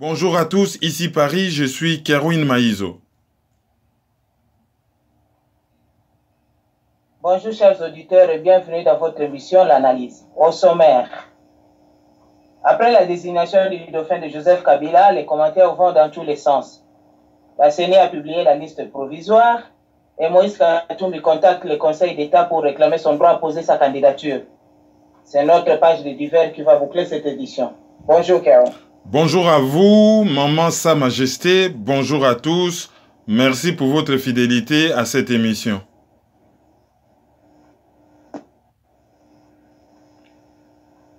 Bonjour à tous, ici Paris, je suis Caroline Maïzo. Bonjour chers auditeurs et bienvenue dans votre émission L'analyse. Au sommaire, après la désignation du dauphin de Joseph Kabila, les commentaires vont dans tous les sens. La CENI a publié la liste provisoire et Moïse Katoum contacte le Conseil d'État pour réclamer son droit à poser sa candidature. C'est notre page de divers qui va boucler cette édition. Bonjour Kerwin. Bonjour à vous, Maman Sa Majesté, bonjour à tous. Merci pour votre fidélité à cette émission.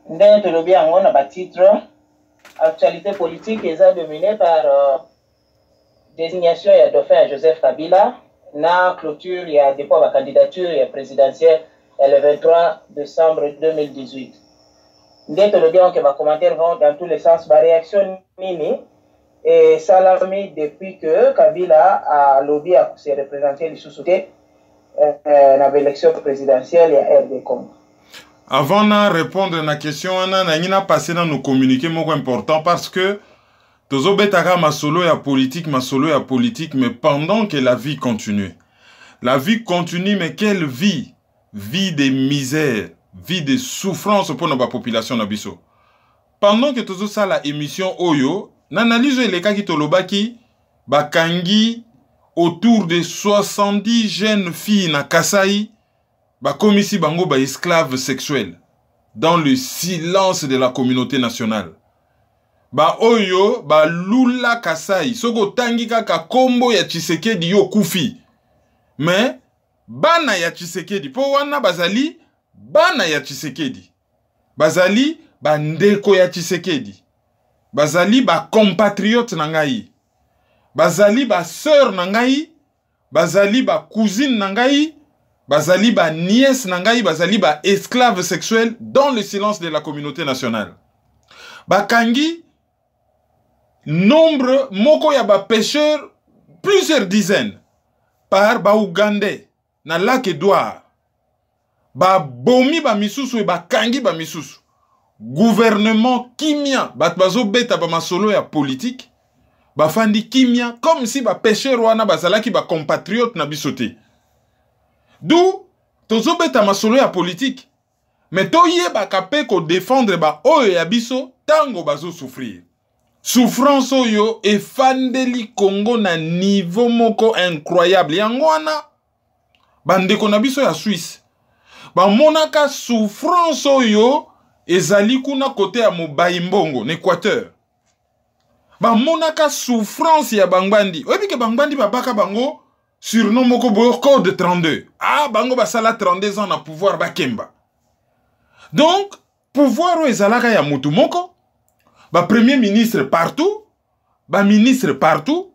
ndenge tolobi yango na titre actualité politique est dominée par euh, désignation et dauphin à joseph kabila la clôture et dépôt de la candidature présidentielle le 23 décembre 2018 Dès que commentaires vont dans tous les sens, ma réaction mini et ça l'a mis depuis que Kabila a lobby à se représenter de sous dans l'élection présidentielle et à RD Congo. Avant de répondre à la question, on a passé dans nos communiqués moko important parce que tozobetaka masolo ya politique masolo ya politique mais pendant que la vie continue la vie continue mais quelle vie vie de misère vie de souffrance pour population na biso pendant que ça, la émission oyo les cas qui toloba tolobaki bakangi autour de 70 jeunes filles na kasai bakomisi bango esclaves sexuels dans le silence de la communauté nationale ba bah, lula kasai soko tangika kaka kombo ya tshisekedi yo okufi Mais, bana ya tshisekedi po wana bazali bana ya tshisekedi bazali bandeko ya tshisekedi bazali ba compatriotes ngai bazali ba sœur ngai bazali ba cousine ngai bazali ba nièce ngai bazali esclave sexuel dans le silence de la communauté nationale bakangi nombre moko ya pêcheurs plusieurs dizaines par baougandais na lac edouard babomi bamisusu e bakangi bamisusu gouvernement kimia bato bazobeta bamasolo ya politike bafandi kimia comme si bapesher wana bazalaki bacompatriote na biso te du tozobeta masolo ya politike me toyebaka mpe kodefendre baoyo ya biso ntango bazosouffrir souffrance oyo efandeli kongo na niveau moko incroyable yango wana bandeko na biso ya swisse monaka souffrance oyo ezali kuna kote ya mobayi mbongo na ba monaka souffrance ya bangwandi oyebi ke bangwandi babaka bango surnom moko de code 32 ah bango basala 32 ans na pouvoir bakemba donc pouvoir oyo ezalaka ya motu moko premier ministre partout ministre partout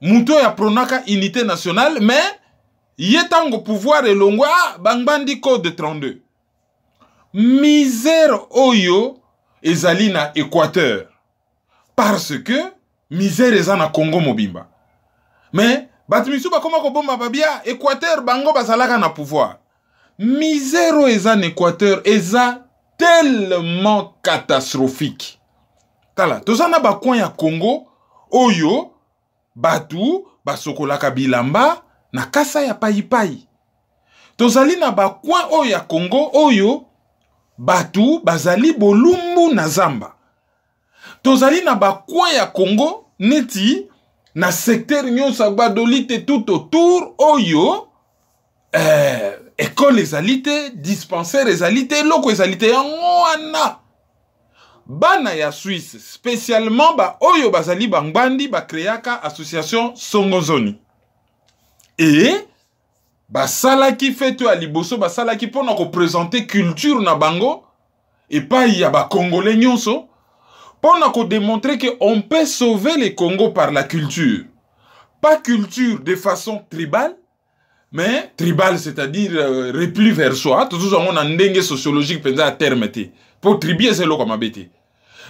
mutu ya pronaka unité nationale mais ye ntango pouvoir elongwe ah bangbandi code 32 misère oyo ezali na équateur parce que misère eza na congo mobimba me bato misusu bakóma kobomba babia équateur bango bazalaka na pouvoir misère oyo eza na équateur eza tellement catastrophique tala toza na bakoin ya congo oyo bato basokolaka bilamba na kasa ya payipayi tozali na bakwin oyo ya kongo oyo bato bazali bolumbu na zamba tozali na bakwin ya kongo neti na secteur nyonso ya gbadoli te tout autour oyo eh, ekole ezali te dispensaire ezali te eloko ezali te yango wana bana ya swisse spécialement baoyo bazali bangbandi bakreaka association songozoni Et, qui qui ça toi liboso pour nous la culture na bango et ya les nyonso nous démontrer que on peut sauver le congo par la culture pas culture de façon tribale mais tribale, c'est-à-dire euh, repli vers soi on un ndenge sociologique pour à terme pour pour c'est c'est comme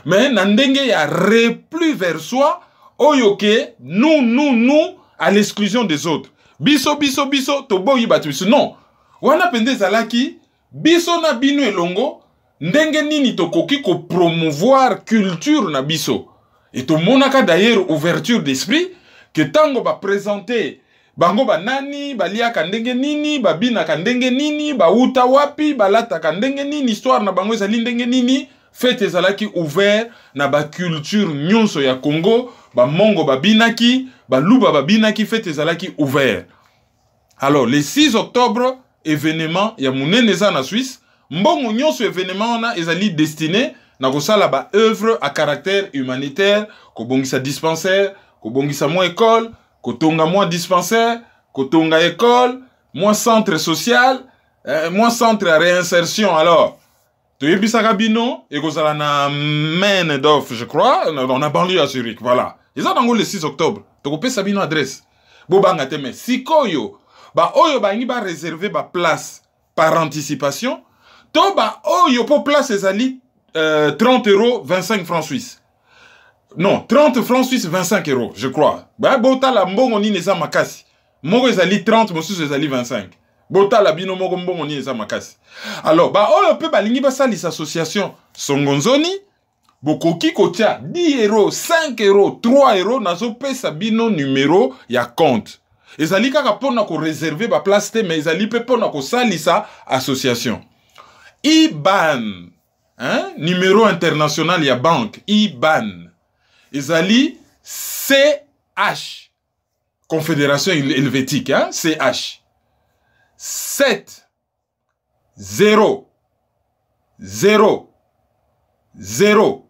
mais na ndenge ya repli vers soi oyoke nous nous nous à l'exclusion des autres biso biso biso toboyi bato biso non wana mpenza ezalaki biso na bino elongo ndenge nini tokoki kopromouvoir culture na biso e tomonaka dayere ouverture d'esprit ke ntango baprésente bango banani baliaka ndenge nini babinaka ndenge nini bauta wapi balataka ndenge nini histoire na bango ezali ndenge nini fete ezalaki ouvert na baculture nyonso ya congo bamongo babinaki baluba babinaki fete ezalaki ouvert alors le 6 octobre événement ya monene eza na suisse mbongo nyonso événement wana ezali destiné na kosala baœuvre à caractère humanitaire kobongisa dispensaire kobongisa mwa ekole kotonga mwa dispensaire kotonga ekole mwa centre social eh, mwa centre ya réinsertion alors toyebisaka bino ekozala na main d'offre je crois on a banlieue à zurich voilà eza ont le 6 octobre tokopesa bino adresse bobanga te Si sikoyo ba réservé ba place par anticipation to oyo po place ezali 30 euh, euros 25 francs suisses non 30 francs suisses 25 euros je crois la mbongo ni eza makasi moko ezali 30 mosusu ezali 25 la bino moko mbongo ni Alors, makasi alors lingi ba sali basalisa association songonzoni bokoki kotia 10 euro 5 euro 3 euro nazopesa bino numero ya compte ezali kaka mpo na koreserve baplace te me ezali mpe mpo na kosalisa association iban hein? numero international ya banke iban ezali ch confédération helvétique hein? ch 7 0 0 0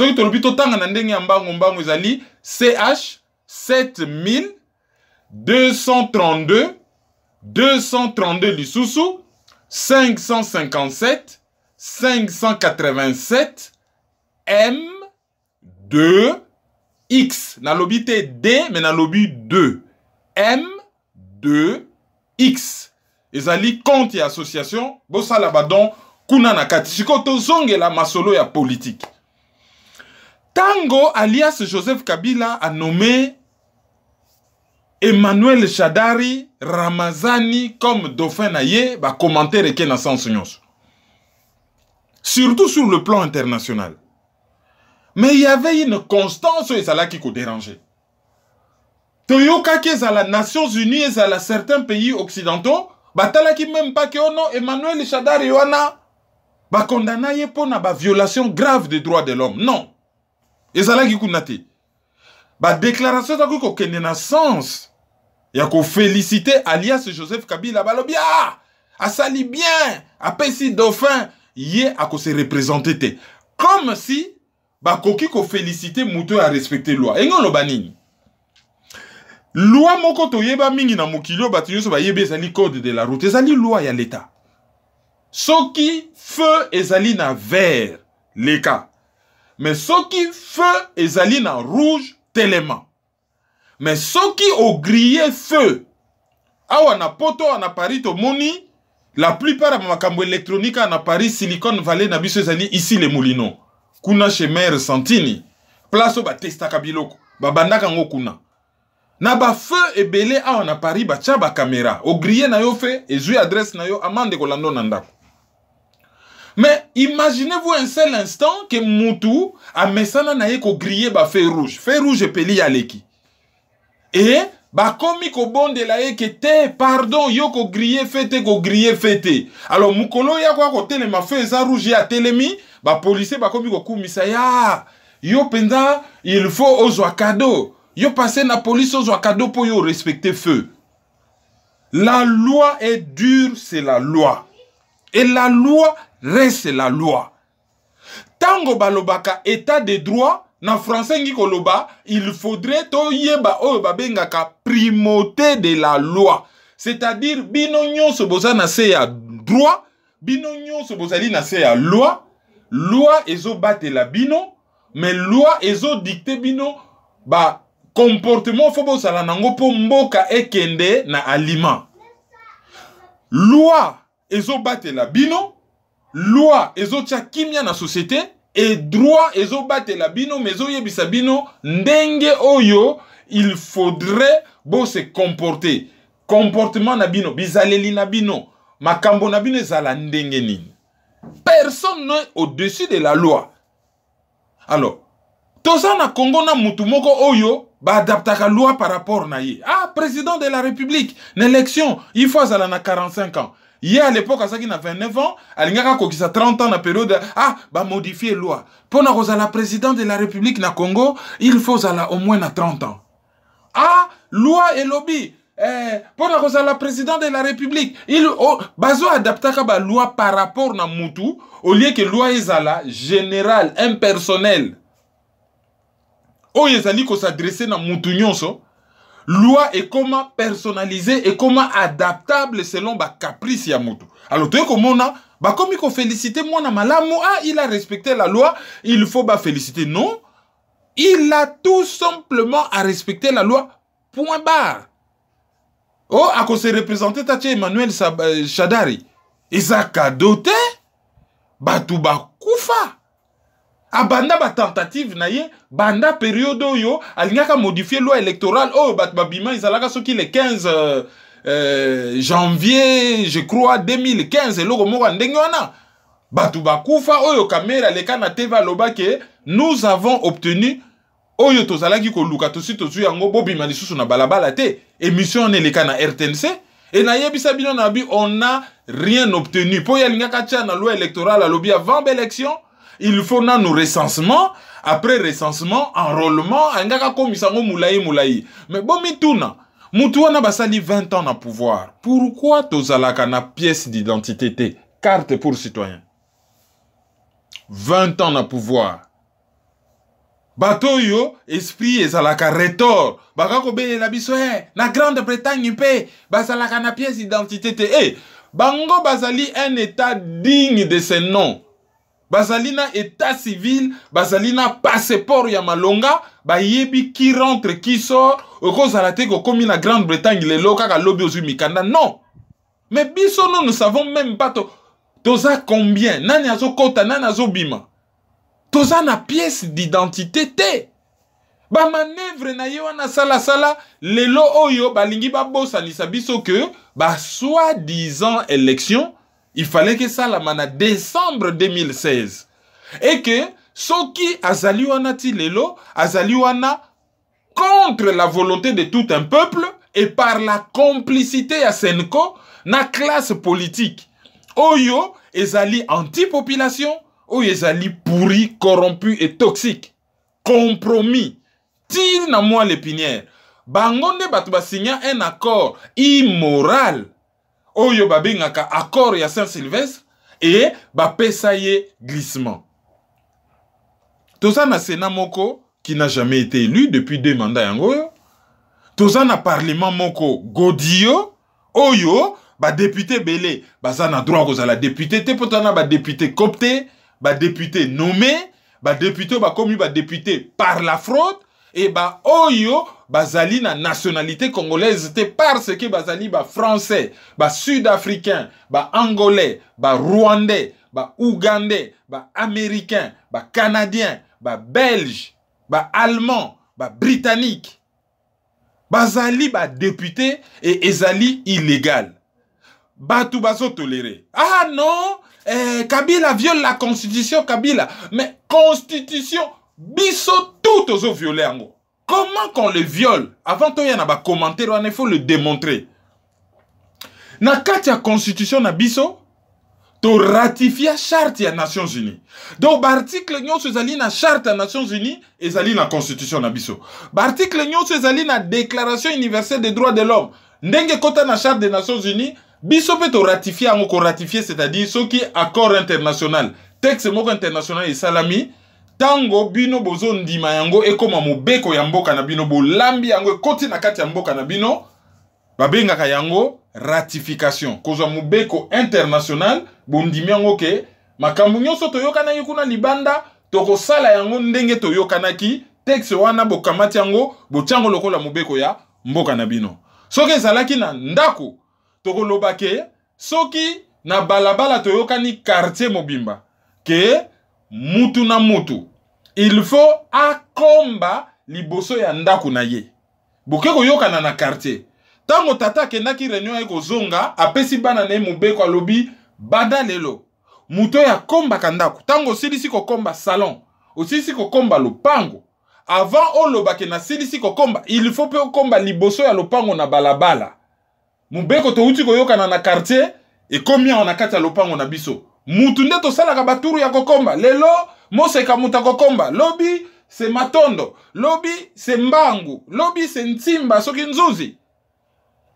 soki tolobi totanga na ndenge ya mbango mbango ezali ch 7232 232 lisusu 557 587 m2 x nalobi te d me nalobi 2 m2 x ezali compte ya association bosala badon kuna na kati sikoyo tozongela masolo ya politike Tango, alias Joseph Kabila, a nommé Emmanuel Chadari Ramazani comme dauphin naïe, bah commentaire et sans sens Surtout sur le plan international. Mais il y avait une constance et ça là qui a dérangé. Toyoka qui est à la Nations Unies et à certains pays occidentaux, bah qui même pas que oh Emmanuel Chadari Yoana, oh, bah, condamné pour une bah, violation grave des droits de l'homme. Non. ezalaki kuna te badéclaration ezakoki kokende na sens ya kofelisite alias joseph kabila balobi ah asali bien apesi dauphin ye akose représente te comme si bakoki kofelisite moto oyo arespecte loi enge oloba nini loi moko toyeba mingi na mokili oyo bato nyonso bayebi ezali code de la route ezali loi ya leta soki feu ezali na vert leka ce qui feu ezali en rouge ce qui soki grillé feu awa na poto en na moni, la plupart ma makambo électronique en na paris silicone valley na biso ici le mulino kuna chez Mère santini place testa batestaka biloko babandaka yango kuna na et ebele awa na paris caméra. Au grillé na yo fe ezwi adresse na yo amande kolanda na mais imaginez-vous un seul instant que Moutou a mesana na ko grillé ba feu rouge. Feu rouge peli ya leki. Et ba komi ko de la que te pardon yoko grillé te ko grillé fete. Alors mukolo ya kwa ko ma feu za rouge ya telemi ba policier ba komi ko kou, ya yo penda, il faut aux cadeau. Yo passer na police aux cadeau pour yo respecter feu. La loi est dure, c'est la loi. Et la loi reste la loi ntango balobaka état de droit na français ngi koloba il faudrait toyeba oyo babengaka primauté de la loi c'est-à-dire bino nyonso boza na se ya droit bino nyonso bozali na se ya loi loi ezobatela bino mais loi ezodikte bino bacomportement fo bozala nango mpo mboka ekende na aliment loi ezobatela bino loi ezotia kimia na société et droit ezobatela bino mais ezoyebisa bino ndenge oyo il faudrait se comporter comportement na bino bizaleli na bino makambo na bino ezala ndenge nini personne n'est au-dessus de la loi alors toza na kongo na mutu moko oyo baadaptaka loi par rapport na ye ah président de la république na élection il faut azala na 45 ans a à l'époque il a 29 ans Il a 30 ans na période ah modifier loi Pour na la président de la république na congo il faut la, au moins na 30 ans ah loi et lobby. Eh, Pour na le président de la république il oh, adapté la loi par rapport na mutu au lieu que loi ezala général impersonnel oyo ezali s'adresser, na mutu nyonso loi comment personnaliser et comment adaptable selon caprice caprice moto alors comme il faut moi mona malamu ah il a respecté la loi il faut féliciter. non il a tout simplement à respecter la loi point barre oh quoi se représenté tatie emmanuel Shadari euh, cadeau, kado tout batuba koufa abanda ah, tentative na ye banda yo, oyo alingaka modifie loi électorale oyo oh, bat babima ezalaka soki le 15 euh, euh, janvier je crois 2015 Logo moko ya ndenge wana bato bakufa oyo kamera le kana teva, lobake, nous avons obtenu oyo tozalaki koluka suite tozwi yango bobima lisusu na balabala te émission ne le na rtnc e nayebisa bino na bi on a rien obtenu mpo ye alingaka tia na loi électorale alobi avant élection il faut nos recensement après recensement enrôlement angaka akomisa Mais mulayi mulayi Mais bon, mutu Moutouana basali 20 ans na pouvoir pourquoi tozalaka na pièce d'identité carte pour citoyen 20 ans de pouvoir bato yo, esprit ezalaka retor Bakako kobelela la e eh, na grande bretagne Ils ont na pièce d'identité te eh, bango Basali, un état digne de ce nom bazali na état civil bazali na passeport ya malonga bayebi ki rentre ki sort okozala te kokómi na grande bretagne lelo kaka lobi ozwi mikanda non mais biso no nous savons même pas to toza combien nani azokɔta nani azobima toza na pièce d'identité te bamanevre na ye wana asalasala lelo oyo balingi babosanisa biso ke basoi disant élection il fallait que esalama na décembre 2016 eke soki azali wana ti lelo azali wana contre la volonté de tout un peuple et par la complicité ya senko na classe politique oyo ezali antipopulation oyo ezali pourri corrompu et toxique compromis tire na mwa lepinière bango nde bato basinya un accord immoral oyo un accord ya saint sylvestre et bapesa ye glissement ça na sénat moko qui n'a jamais été élu depuis deux mandats yango y a un parlement moko godio oyo belé, député Belé, na droit kozala député te Il y député, copté, copte député nommé député, oyo ba député par la fraude et eh bah ben, oyo bazali na nationalité congolaise parce que bazali ba français ba sud-africain ba angolais ba rwandais ba ougandais ba américain ba canadien ba belge ba allemand ba britannique bazali ba député et ezali illégal tout bazo toléré ah non eh, Kabila viole la constitution Kabila mais constitution biso tout aux violé comment qu'on le viole avant il y a un commenté, il faut le démontrer na la constitution constitution na biso la charte des nations unies donc l'article de la na charte des nations unies ezali la constitution na biso Article nyonso dans na déclaration universelle des droits de l'homme ndenge kota na charte des nations unies biso ratifier. toratifie qu'on ratifier, c'est-à-dire est accord international texte international international salami. ntango bino bozondima yango ekoma mobeko ya mboka na bino bolambi yango ekoti na kati ya mboka na bino babengaka yango ratification kozwa mobeko international bondimi yango ke makambo nyonso toyokanaki kuna libanda tokosala yango ndenge toyokanaki texte wana bokamati yango botyango lokola mobeko ya mboka na bino soki ezalaki na ndako tokoloba ke soki na balabala toyokani quartier mobimba ke mutu na mutu il faut akomba liboso ya ndako na ye boke koyokana na quartier ntango tata akendaki réunion ye kozonga apesi bana na ye mobeko alobi bada lelo moto oyo akombaka ndako ntango osilisi kokomba salon osilisi kokomba lopango avant olobake nasilisi kokomba il faut mpe okomba liboso ya lopango na balabala mobeko touti koyokana na quartier ekomi awa na kati ya lopango na biso mutu nde tosalaka baturu ya kokomba lelo moseka moto akokomba lobi se matondo lobi se mbangu lobi se ntsimba soki nzuzi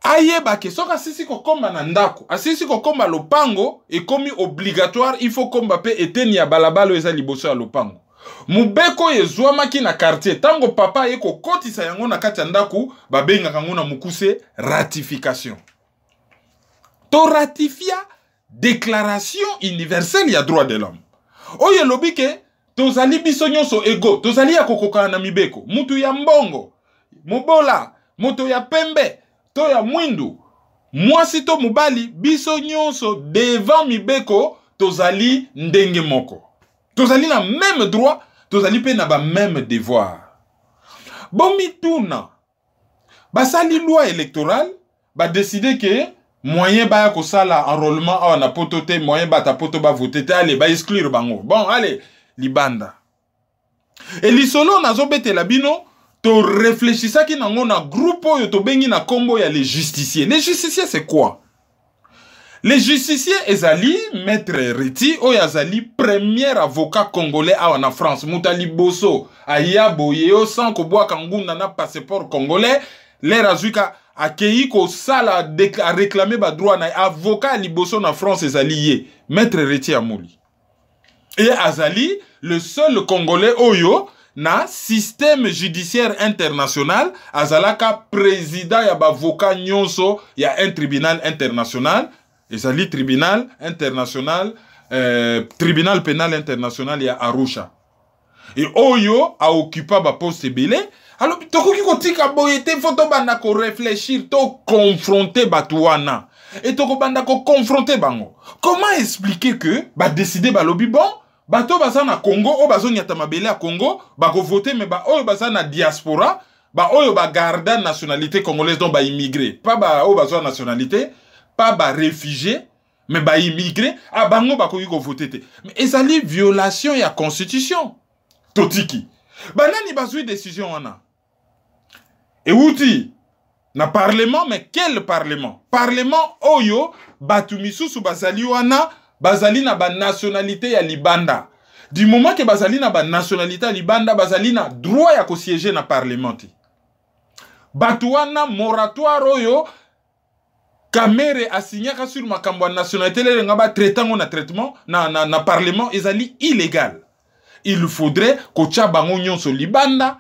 ayebake soki asisi kokomba na ndako asisi kokomba lopango ekomi obligatoire ifo komba mpe eteni ya balabala oyo eza liboso ya lopango mobeko oyo ezwamaki na quartier ntango papa aye kokotisa yango na kati ya ndako babengaka yango na mokuse ratification toratifia déclaration universelle ya droit de l'homme oyo elobi ke tozali biso nyonso ego tozali ya kokokana na mibeko mutu ya mbongo mobola moto ya pembe to ya mwindu mwasi to mobali biso nyonso devant mibeko tozali ndenge moko tozali na meme droit tozali mpe na bameme devoir bomituna basali loi électorale badeside ke moyen baya kosala enrôlement awa na poto te moyen bata poto bavote te ale baexclure bango bon ale libanda eli solo nazobetela bino ki nango na groupe to bengi na combo ya les justiciers les justiciers c'est quoi les justiciers ezali maître reti oyo premier avocat congolais awa na france Muta liboso aya boye yo sans kobwaka ngunda na passeport congolais ko sala a réclamer ba droit na avocat un liboso na france ezali ye maître reti Amuli. moli et Azali, le seul Congolais Oyo, na système judiciaire international, Azalaka président ya bavoka nyonso a un tribunal international, Azali, tribunal international, euh, tribunal pénal international y a Arusha. Et Oyo a occupé ba poste belé, alors il faut réfléchir, il faut na ko réfléchir to confronter batuana et il ko confronter bango. Comment expliquer que ba décider ba bon bato baza na congo oyo bazoniata mabele ya congo mais me baoyo baza na diaspora ba garder nationalité congolaise donc pas ba baoyo bazwa nationalité pas réfugié mais ba immigré a ah, bango voter kovote te ezali violation ya constitution totiki banani bazwi décision wana ewuti na parlement mais quel parlement parlement oyo bato misusu bazali wana bazali na nationalité ya libanda du moment que bazali na nationalité ya libanda bazali na droit ya siéger na parlement batuana bato moratoire oyo kamere signé sur makambo ya nationalité lelenga batraite un na traitement na, na, na parlement ezali illégal il faudrait tcha bango nyonso libanda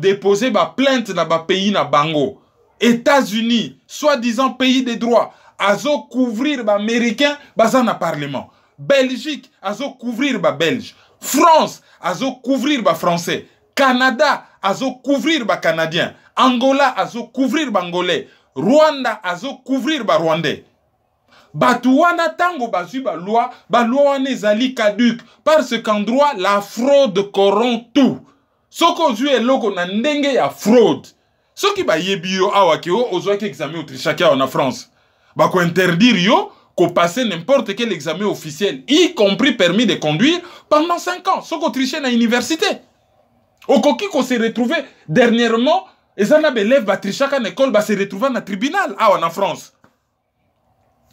déposer plainte plainte na pays na bango états-unis soi-disant pays des droits azocouvrir baaméricain baza na parlement belgique azocouvrir babelge france azocouvrir bafrançais canada azocouvrir bacanadien angola azocouvrir baangolais rwanda azocouvrir barwandais bato wana ntango bazwi balwa balwa wana ezali caduke parce qu'endroit la fraude corrompt tout soki ozwi eloko na ndenge ya fraude soki bayebi yo awa ke o ozwaki examen otrichaki awa na france interdire yo passe n'importe quel examen officiel y compris permis de conduire pendant 5 ans à l'université. Au université qu'on s'est retrouvé dernièrement et ça na baelève batrichaka bah s'est bah, se dans le tribunal ah en france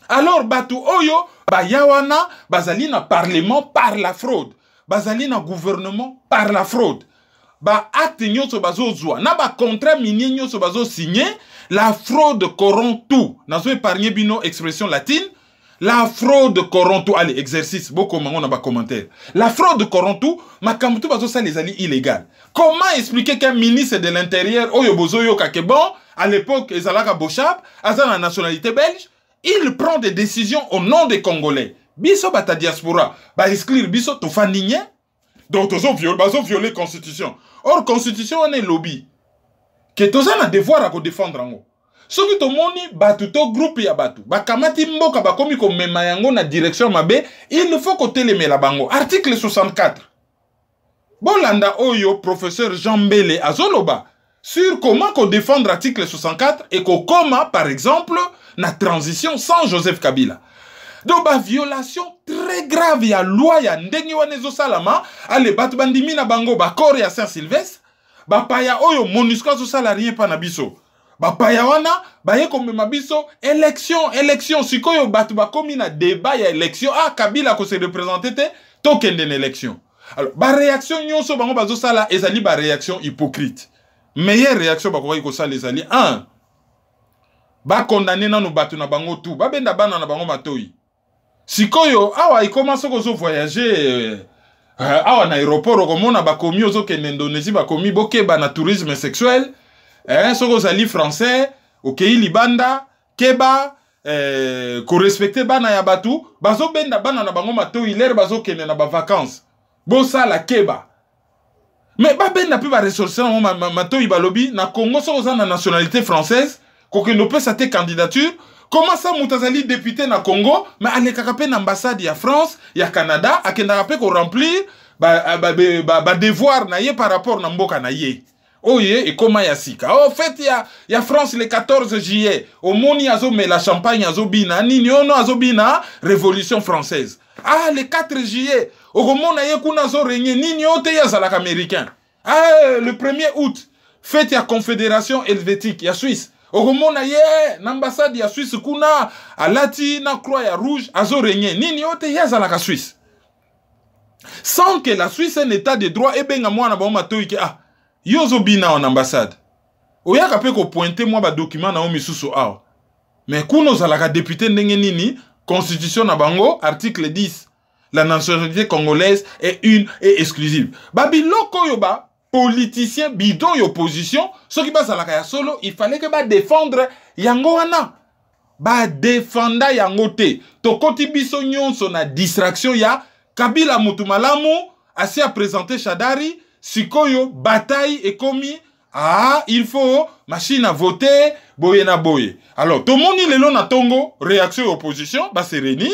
alors bato oyo bah, Yawana, wana bazali na parlement par la fraude bazali na gouvernement par la fraude baacte nyonso zwa na contrat minier nyonso signé la fraude corrompt tout nazoépargne bino expression latine la fraude corrompt tout allez exercice Boko ngo na commentaire. la fraude corrompt tout makambo tout les ezali illégal comment expliquer qu'un ministre de l'intérieur oyo yo Kakebon, à l'époque ezalaka Bochab aza na nationalité belge il prend des décisions au nom des congolais biso ta diaspora baexclire biso tofandi nye donc ont violé la constitution or constitution wana elobi ke toza na devoir ya kodefendre yango soki tomoni bato to groupe ya bato bakamati mboka bakomi komema yango na direction mabe il faut kotelemela bango article 64 bolanda oyo professeur jean mbele azoloba sur comment kodefendre article 64 ekokoma par exemple na transition sans joseph kabila donc bah, violation très grave ya loi ya ndenge wana ezosalama ale bato bandimi na bango bakore ya saint sylvestre paya oyo monusco azosala rien pa na biso paya wana baye komema biso élection élection sikoyo bato bakomi na débat ya élection ah kabila se représenté te tokende na élection alors réaction nyonso bango sala, ezali réaction hypocrite meilleure réaction ko sala ezali 1 condamner nano bato na bango tu Ba bana na bango matoi sikoyo awa ekoma soki ozovoyage uh, euh, awa na aéroport okomona bakomi ozokende indonésie bakomi bokeba na tourisme sexuel eh, soki ozali français okei libanda keba eh, korespecte bana ya bato bazobenda bana na bango matoi lere bazokende na bavacance bosala keba me babenda mpe baresorce nango matoi ma, ma, ma, balobi na congo soki oza na nationalité française kokende opesa te candidature Comment ça, Moutazali, député na congo mais allez l'ambassade na ambassade ya france ya canada a qui à badevoir ba, ba, devoir na par rapport na mboka na ye comment y En sika o oh, fete ya, ya france le 14 juillet mais la champagne bina, nini oh, ono bina. révolution française ah le 4 juillet Au ye kuna azorégné nini oyo oh, te ye américain ah le 1er août Fête ya confédération helvétique ya suisse okomona ye na ambasade ya swisse kuna alati na croix ya rouge azoregne nini oyo te ye azalaka swisse sans que la swisse un état de droit ebenga eh mwana bango matoyi ke ah yo ozobina awa na ambasade oyaka mpe kopointe mwa badokima na yo misusu awa me kuna ozalaka député ndenge nini constitution na bango article 10 la nationalité congolaise est une et exclusive babiloko oyo ba Politiciens bidon et opposition, ceux qui passe à la kaya solo, il fallait que bah défendre yango wana. Bah défendre Yangote. Tokoti biso na distraction ya Kabila Mutumalamu, assez à présenter Shadari, Sikoyo, bataille et commis. Ah, il faut machine à voter, boye na boye. Alors, tout le monde tongo, réaction opposition, bah se réunir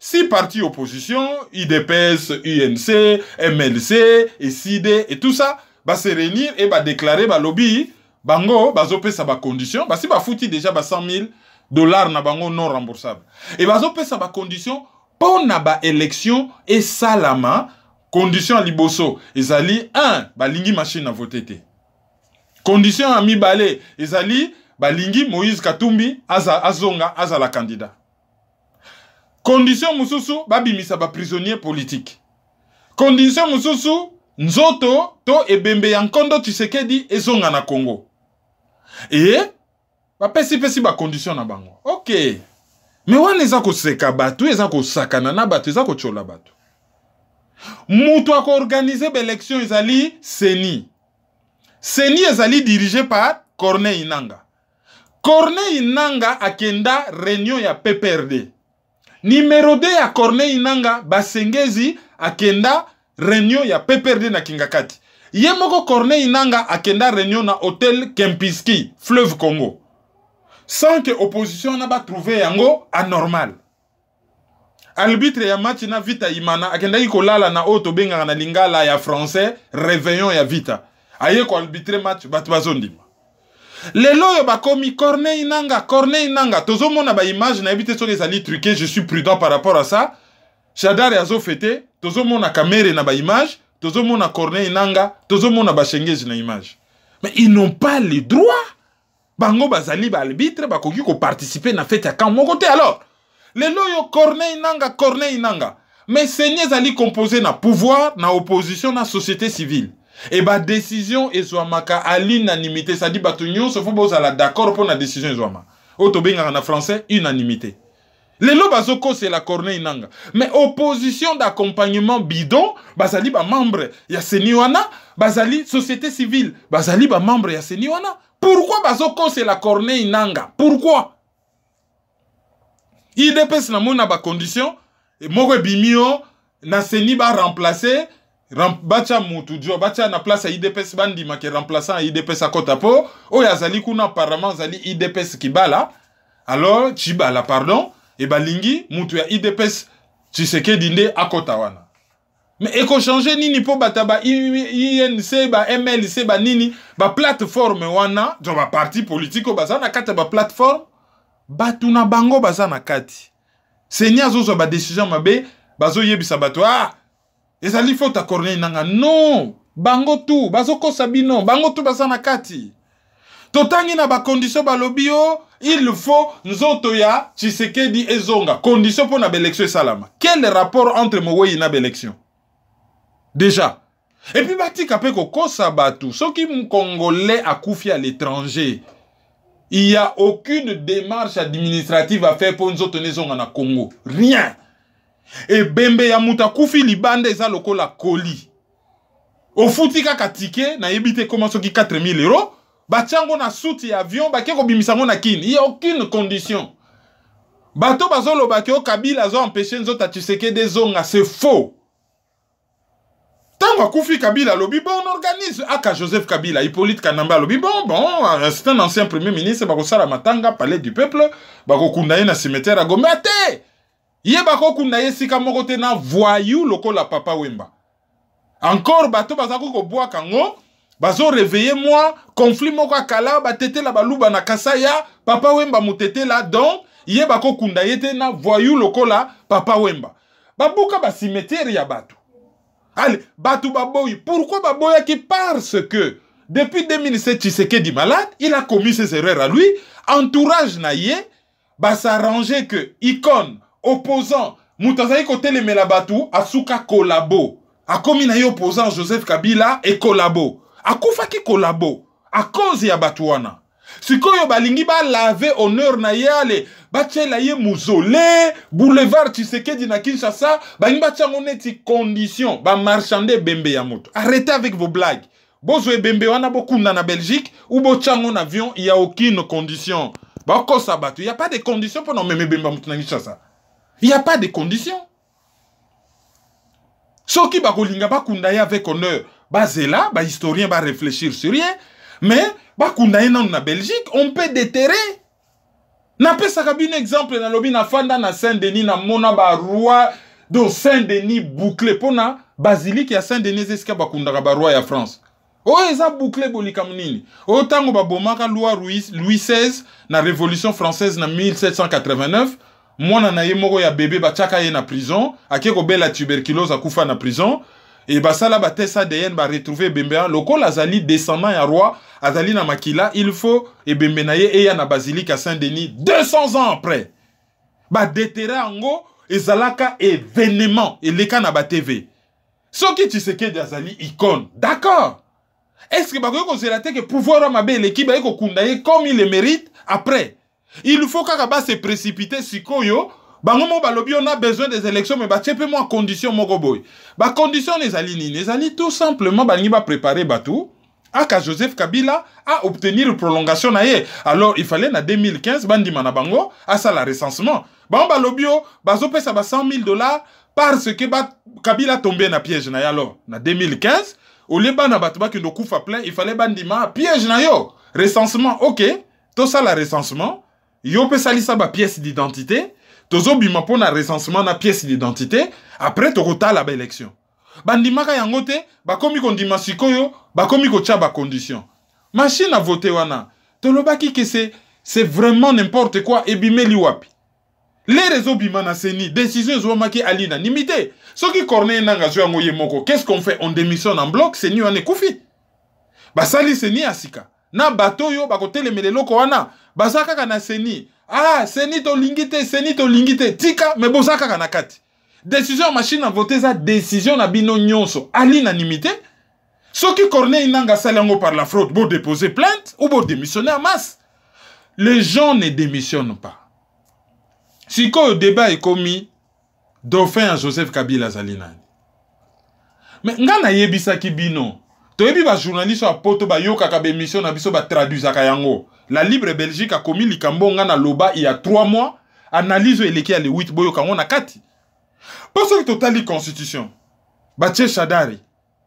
six partis opposition, IDPS, UNC, MLC, SID et tout ça, se réunir et va déclarer ba lobby bango bazopesa ba condition va a déjà ba 100 000 dollars na bango non remboursable et bazopesa sa condition pour na ba élection salama condition à liboso ezali 1 lingi machine à voter mi condition et balé ezali lingi moïse katumbi aza, azonga azala candidat condition va misaba prisonnier politique condition mususu nzoto to ebembe ya nkondo tshisekedi ezonga na kongo e bapesipesi bakondition na bango ok me wana eza koseka bato eza kosakana na bato eza kotyola bato moto akoorganize baelektio ezali seni seni ezali dirige par corneille nanga corneille nanga akenda réunion ya pprd nimero 2 ya corneille nanga basengezi akenda réunion ya pprd nakingaka ti ye moko corneille nanga akenda réunion na hotel kempiski fleuve congo sans ke opposition wana batrouve yango anormal arbitre ya match na vita imana akendaki kolala na oyo tobengaka na lingala ya français réveillon ya vita aye koarbitre match bato bazondima lelo oyo bakomi corneille nanga corneille nanga tozomona baimage nayebi te soki ezali truke je suis prudent par rapport à ça shadar azofete tozomona kamere na baimage tozomona corneille nanga tozomona bashengezi na image mais ils n'ont pas le droit bango bazali ba bakoki participer na fete ya kamp mon côté alors Les loyo corneille nanga corneille nanga mais seni composé na pouvoir na opposition na société civile e badécision ezwamaka à l'unanimité sadi bato nyonso fo bozala d'accord pour na décision ezwama Auto benga na français unanimité c'est la corne nanga mais opposition d'accompagnement bidon bazali membre ya seniwana, wana bazali société civile bazali membre ya Pourquoi wana pourquoi la corneille nanga pourquoi idps na na ba condition, bimio e bimio na seni baremplace batya mutu dio Bacha na place idpes idps bandimaki remplaçant remplace idps akota po ya azali kuna apparemment zali idps bala, alors chibala pardon e balingi mutu ya idps tshisekedi nde akɔta wana me ekochange nini mpo bato ya ba inc ba mlc banini baplateforme wana to baparti politike oyo baza na kati ya baplateforme bato na bango baza na kati seni azozwa badesizio mabe bazoyebisa bato a ah, ezali fota corneille nanga non bango tu bazokosa bino bango tu baza na kati totangi na bakondition balobi yo il faut nzoto ya tshisekedi ezonga condition mpo na baélection esalama quel rapport entre moweyi na baélection déjà epuis batika mpe kokosa bato soki mkongolais akufi à l'étranger il y a aucune démarche administrative à faire mpo nzoto na ezonga na congo rien ebembe ya moto akufi libanda eza lokola koli ofuti kaka tike nayebi te ekoma soki 4000 euros batiango na suti ya avion bakeko na ngo na kini a aucune condition bato bazoloba kabila okabila azoempeshe nzota des zonga se faux ntango kufi kabila lobi bon on organise aka joseph kabila hippolyte kanamba lobi bon bon c'est un ancien premier ministre la matanga palais du peuple bakokunda ye na cimetière agome ate ye bakokunda ye esika moko te voyou, voyu lokola papa wemba encore bato bazalaki kobwaka ngo bazo réveillez moi conflit moko akala la baluba na kasaya, papa wemba la donc ye kunda yete na loko lokola papa wemba babuka basimetiere ya batu allez batu baboyi pourquoi baboyaki parce que depuis 2007 di malade il a commis ses erreurs à lui entourage na ye s'arranger que icône opposant mutazai côté le melabatu asuka kolabo commis na yé opposant joseph kabila et kolabo akufaki kolabo cause ya batuana sikoyo balingi laver honneur na yale, ba batiela ye muzole boulevard tshisekedi na kinshasa balingi batia yango neti condition bamarchande ebembe ya moto arrete avec vos blagues bozwa ebembe wana bokunda na belgique ou bo na avion ya aucune condition bakosa bato ya pas de condition mpona omema ebembe ya moto na kinshasa ya pas de condition soki bakolinga kunda ye avec honneur Bazela, là bah historien va réfléchir sur rien, mais bah a na Belgique, on peut déterrer. ça un exemple le nafanda na saint denis bah roi de saint denis bouclé pour basilique, basilique à saint denis qu'on a roi roi ya france oyo oh, eza boucle bouclé. nini oyo oh, ntango babomaka loi louis, louis xvi na révolution française na 1789 mwana na ye y'a, ya bébé batiaka ye na prison ake la tuberculose akufa na prison et basala ça bah, dn ba retrouver bembea Local azali descendant ya roi azali na makila il faut ebembe na ye ya na basilique à Saint-Denis 200 ans après badetere et ezalaka événement l'eka na sais soki que azali icone d'accord est-ce que bakoki kozela te que pouvoir ya l'équipe eleki baye kokunda comme il le mérite après il faut kaka se précipiter sikoyo bango on a besoin des élections mais batie mpe mwa condition moko condition les condition les tout simplement balingi préparer tout. aka joseph kabila à prolongation na ye alors il fallait na 2015 bandima na bango la recensement bango balobi o bazopesa ba 100 000 dollars parce que ba, kabila est na piège na piège alors na 2015 au lieu olie bana bato bakende kufa plein il fallait bandima piège na yo recensement ok la recensement yopesalisa pièce d'identité tozo mpo na recensement na pièce d'identité après tokotala yangote, bandimaka yango te bakomi ba sikoyo bakomi ba condition. machine a vote wana baki ke c'est vraiment n'importe quoi ebimeli wapi lere ezobima na seni décision ezwamaki à l'unanimité soki corneille nanga azwi yango ye moko qu'est ce qu'on fait on démissionne en bloc seni koufi. ça basali seni ya sika na bato yo, bakotelemela le wana Bazaka kana seni ah seni to lingite, seni to lingite. tika me bo zaka na kati décision machine a voté sa décision na bino nyonso à l'unanimité soki corneille nanga salango par la fraude déposer plainte ou démissionner à masse les gens ne démissionnent pas le débat ekomi dauphin à joseph kabila mais ngana me yebisa ki bino toyebi bajournaliste ya poto bayokaka bémission na biso batraduisaka yango la libre belgique akomi likambo nga na loba ya 3 mois analyse eleki ya le 8 boyoka yango na kati mpo soki totali constitution batie shadari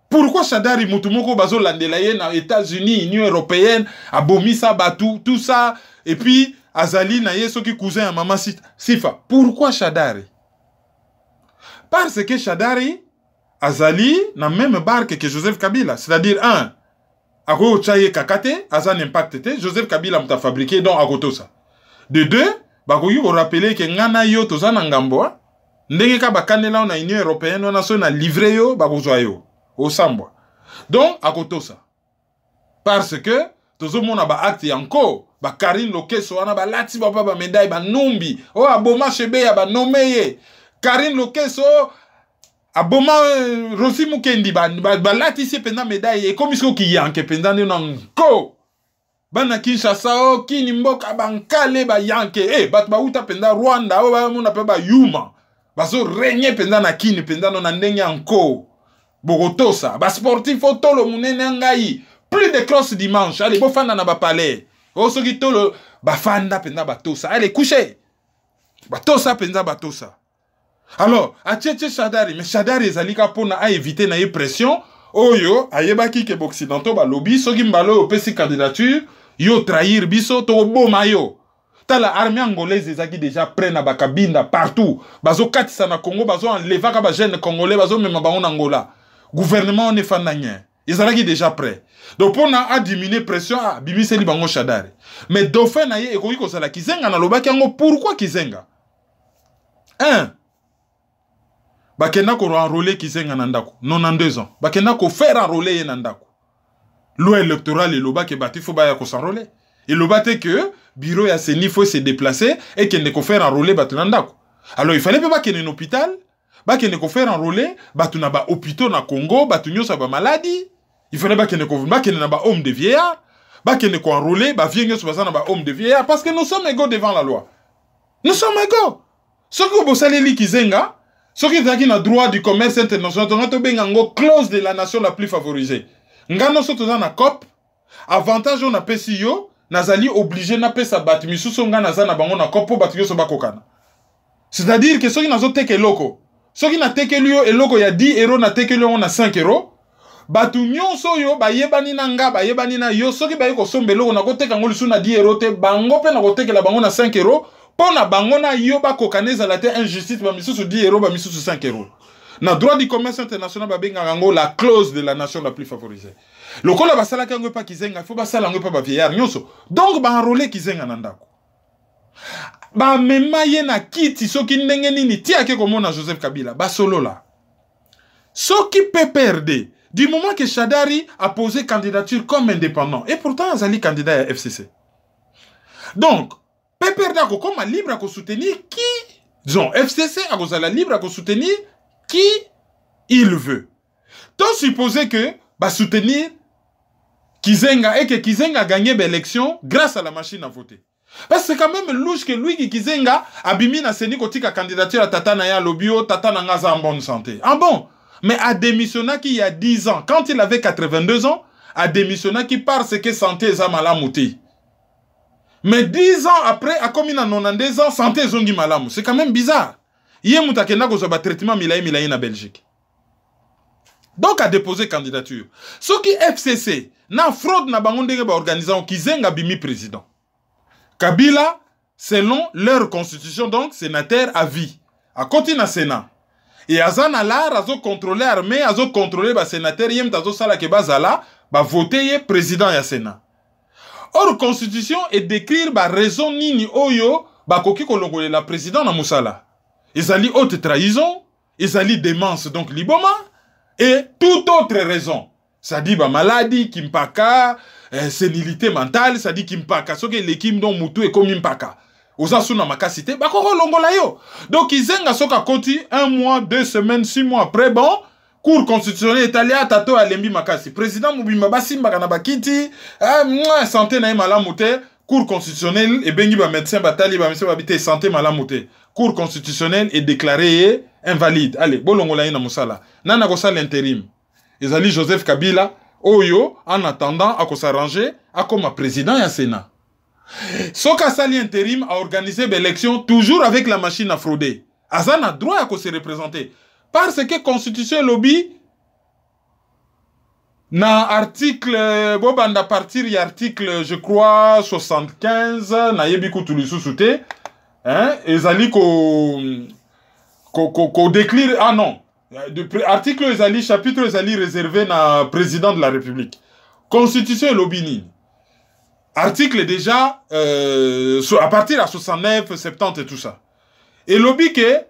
pourquoi shadari motu moko bazolandela ye na états-unis union européenne abomisa bato tout ça epuis azali na ye soki cousin ya mama sifa pourquoi shadari parce que shadari azali na même barque que Joseph Kabila c'est-à-dire un il de kakate, un Joseph Kabila m'ta fabriqué, donc akotosa de deux bakoki korapele ke yo toza na ndenge bakandela na union européenne na soki na livre yo bakozwa yo osambwa donc ça. parce que ba acte yanko Karine lokeso ba baba, bapa ba banumbi Numbi, oh, aboma shebe ya de karine lokeso aboma euh, rosi mukendi balatisi mpenza medaille ekómi soki okiyanke mpenza nde na nko bana kinshasa o oh, kini mboka bankale bayanke e eh, bato bauta mpenza rwanda oyo oh, bamona mpe bayuma bazorenye mpenza na kini mpenza no na ndenge ya nko bokotosa basportif otolo oh, monene ya ngai plus de crosse dimanche ale bofanda na bapalais oyo soki tolo bafanda mpenza batosa ale kushe batosa mpenza batosa alors atiatie shadari mais shadari ezali kaka mpo a éviter na y pression oyo ayebaki ke ba lobby, soki mbala oyo opesi candidature yo trahir biso to mayo. yo tala armée angolaise ezaki déjà près na bakabinda partout bazokatisa na congo ba bajeune congolais bazo même na angola gouvernement wana efanda nyen ezalaki déjà près donc a na diminuer pression abimiseli bango shadari mais dauphin na ye ekoki kozala na nalobaki yango pourquoi kizenga 1 bakenda enrôler kizenga na ndako deux ans bakenda kofaire enrole ye na ndako loi électorale ba ya ko s'enrôler et eloba te que bureau ya seni fo se déplacer et ekende kofaire faire enrôler na ndako alors il fallait ifallait mpe bakende na hôpital faire enrôler ba bato na hôpital na congo fallait nyonso ya bamaladi ifallait bakende ke na homme de vieillard enrôler ba bavie nyosa ba na homme de vieillard parce que nous sommes égaux devant la loi nous sommes égaux Ce soki qui zenga. soki ezalaki na droit du commerce international tonga tobenga yango clause de la nation la plus favorisée nga nyonso toza na cop avantage oyo napesi yo nazali oblige napesa bato misusu nga naza na bango na cop mpo bato nyonso bakokana c'est-à-dire ke soki nazoteka eloko soki natekeli yo eloko ya 10 ero natekeli yango na 5 ero bato nyonso oyo bayebani na nga bayebani na yo soki baye kosomba eloko nakoteka yango lisusu na 10 ero te bango mpe nakotekela bango na 5 ero mpo na kokaneza la yo bakokana ezala te injustice bamisusu 10 ba misusu 5 euros. na droit du commerce international babengaka ngango la clause de la nation la plus favorisée lokola salaka ngue pa kizenga fo basala yango epa bavieillard nyoso donc enrôler kizenga na ndako bamema ye na kiti soki ndenge nini tiaki komona joseph kabila qui soki perdre du moment que shadari a posé candidature comme indépendant et pourtant azali candidat à fcc donc pepper a libre à soutenir qui disons fcc la libre à soutenir qui il veut Tant supposé que soutenir kizenga et que kizenga a gagné l'élection grâce à la machine à voter parce que c'est quand même louche que qui kizenga bimi na seni kotika candidature à tata na Tatana l'obio en bonne santé ah bon mais a qui il y a 10 ans quand il avait 82 ans a part parce que santé mal à mouté. Mais 10 ans après, à comme il a 92 ans, santé zongi malamu. C'est quand même bizarre. y a un traitement milaï milaye en Belgique. Donc, a déposé candidature. Ce qui FCC, na fraude na bango ndenge ba organisant kizenga bimi président. Kabila, selon leur constitution, donc, sénateur à vie. À côté na Sénat. Et il y a azo contrôler l'armée, azo contrôler ba sénateur, yem tazo sala ke bazala, ba voter président Sénat. Or constitution est d'écrire ba raison nini oyo la la président na ils ezali haute trahison ezali démence donc liboma et toute autre raison ça dit maladie kimpaka senilité euh, sénilité mentale ça dit dire kimpaka soki eleki donc mutu ekomi mpaka oza su na ba te bakokolongola yo donc izenga soka côté un mois deux semaines six mois après bon cour constitutionnelle à tato alembi makasi président mubimba basimba kana bakiti eh, mwa santé na ye malamu te cour constitutionnelle ebengi médecin batali médecin babi te e santé malamu te cour constitutionnelle est déclaré invalide Allez, bolongola ye na Nana ko akosala intérim ezali joseph kabila oyo en attendant a akoma président ya sénat soki a intérim organisé l'élection toujours avec la machine à frauder Azana droit droit ko se représenter parce que Constitution Lobby, dans article, euh, ben, à partir de article, je crois, 75, na le Ils hein, ezali ah non, article ezali, chapitre ezali réservé na président de la République. Constitution Lobby Article déjà, euh, à partir de 69, 70 et tout ça. Et lobby que,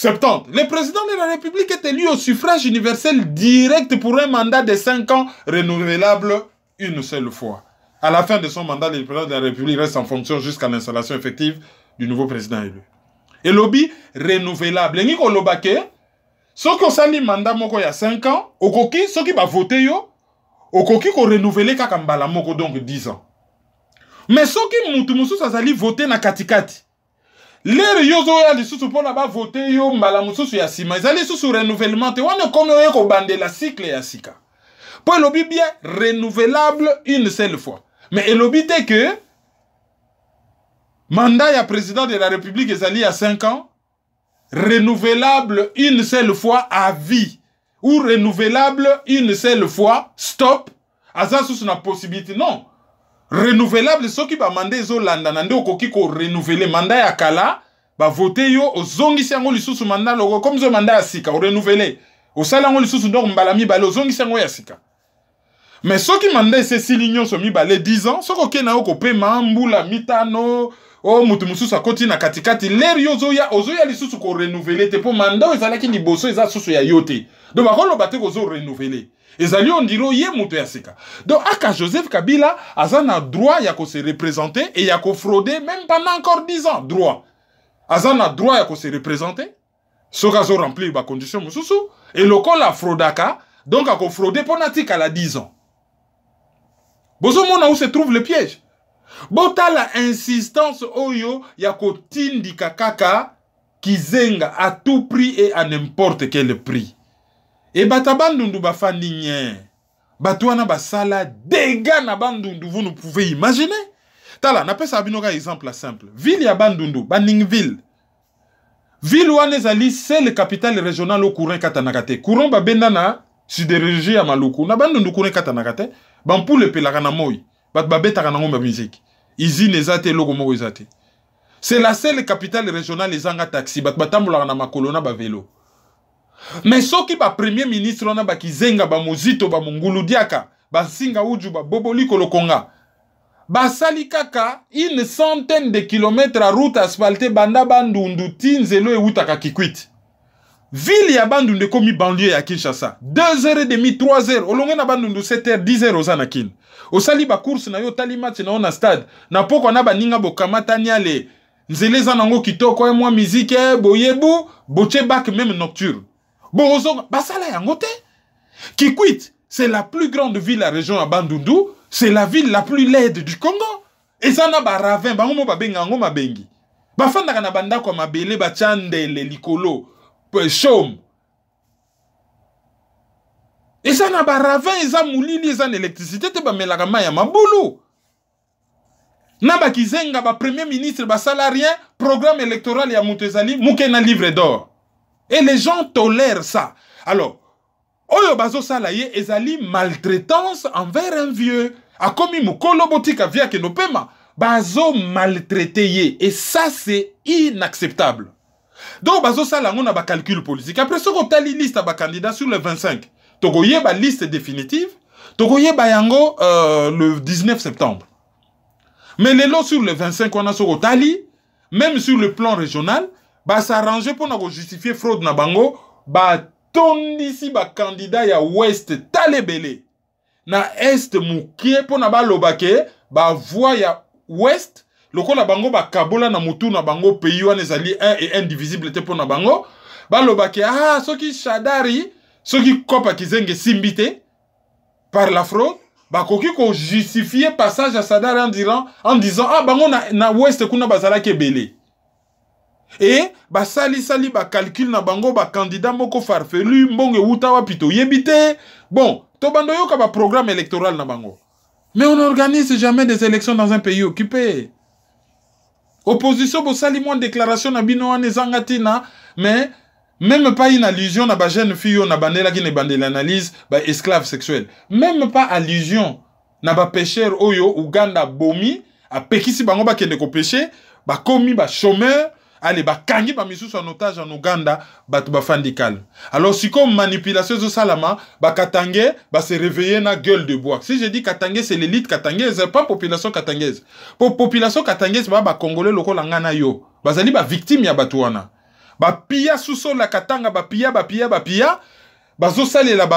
70. le président de la République est élu au suffrage universel direct pour un mandat de 5 ans renouvelable une seule fois. À la fin de son mandat, le président de la République reste en fonction jusqu'à l'installation effective du nouveau président élu. Et lobby renouvelable. Et lobake, soki ceux mandat moko ya 5 ans, okoki qui va voter yo, okoki ko renouveler donc 10 ans. Mais ceux qui ont voté voter na katikati, lere lisusu voté voter yo mbala mususu ya sima. susu renouvellement te cycle ya sika bien renouvelable une seule fois mais elobi te que mandat ya président de la république ezali ya 5 ans renouvelable une seule fois à vie ou renouvelable une seule fois stop aza susu na possibilité non renouvelable soki bamanda ezolandana nde okoki korenuvele manda ya kala bavote yo ozongisi yango lisusu manda loko komi zo manda ya sika orenuvele osala yango lisusu ndoko mbala mibale ozongisi yango ya sika me soki manda esesili nyonso mibale 10 ans soki okei na yo kopema mbula mitano o motu mosusu akoti na katikati lere yo ozoya ozoya lisusu korenuvele te mpo manda oyo ezalaki liboso eza susu ya yo te don bakoloba te kozorenuvele ezali ondire ye moto ya sika donc aka joseph kabila aza na droit ya représenter et e ya frauder même pendant encore 10 ans droit aza na droit ya kose rempli soki Et bacondition mosusu e lokola afraudaka donc akofraude fraudé na la 10 ans bozomona où se trouve le piège botala insistance oyo ya kotindika kaka kizenga à tout prix et à n'importe quel prix et bandundu bafandi Batouana basala dega na bandundu vous ne pouvez imaginer tala n'appelle ça un exemple simple ville ya bandundu baningville ville Wanezali, c'est le capital régional au courant ekatanaka courant babenda na sidérurgie à Maloukou, na bandundu courant katanagate, te bampula na Bat izine Izi logo logo c'est la seule capitale régionale taxi Bat batambolaka na ba bavelo me soki bapremier ministre wana bakizenga bamozito bamonguludiaka basinga uju baboboli kolokonga basali kaka une centaine de kilomètre ya route asphalte banda bandundu ti nzelo ewutaka kikwiti ville ya bandundu ekomi banlie ya kinshasa 2 heures et demi 3 heures olonge na bandundu 7 heures 10 heures oza na kini osali bacourse na yo otali match na yo na stade na pokwa na baninga bokamatani ale nzela eza nango kitoko e mwa miziki e boyebu botye bak meme nocturne bozonga basala yango te kikwit c'est la plus grande ville ya région ya bandundu c'est la ville la plus laide du congo eza na baravin bango mo babenga yango mabengi bafandaka na bandako ya mabele batya ndele likolo shome eza na baravin eza molili eza na électricité te bamelaka mai ya mabulu na bakizenga bapremier ministre basala rien programme électoral ya moto ezali moke na livre d'or Et les gens tolèrent ça. Alors, oyo y ye ezali maltraitance envers un vieux komi mokolo botika Bazo ye et ça c'est inacceptable donc on a na calcul politique après a une liste de candidats sur le 25 une liste définitive ba yango euh, le 19 septembre mais les lots sur le 25 a soki tali, même sur le plan régional basarrange mpona kojustifie fraude na bango batondisi bakandida ya weste tala ebele na este mokie mpona baloba ke bavoi ya weste lokola bango bakabola na motu na bango pays wana ezali 1 et indivisible te mpona bango baloba ke ah soki shadari soki kopa kizenge esimbi te par la fraude bakoki kojustifie passage ya sadari en disant ah bango na, na weste kuna bazalaki ebele Et sali basalisali calcul na bango candidat moko farfelu mbongo wuta yebite. yebite bon bon tobanda oyoka programme électoral na bango mais on n'organise jamais des élections dans un pays occupé opposition sali moi déclaration na bino wana mais même pas une allusion na bajeune fille oyo na bandelaki na ebandeli analyse esclaves sexuels même pas allusion na pêcher oyo uganda bomi pekisi bango ba komi ba chômeur, bah kangi ba misu en otage en uganda bato bafandi Alors alors comme manipulation Salama, bah, katangé ba se réveiller na gueule de bois si je dis katangé c'est l'élite c'est pas population katangaise Pour population katangaise ba Ba lokola ngai langana yo bazali bah, victime ya bah, pia wana bapiya la katanga pia, bapiya bapiya bapiya bazosalela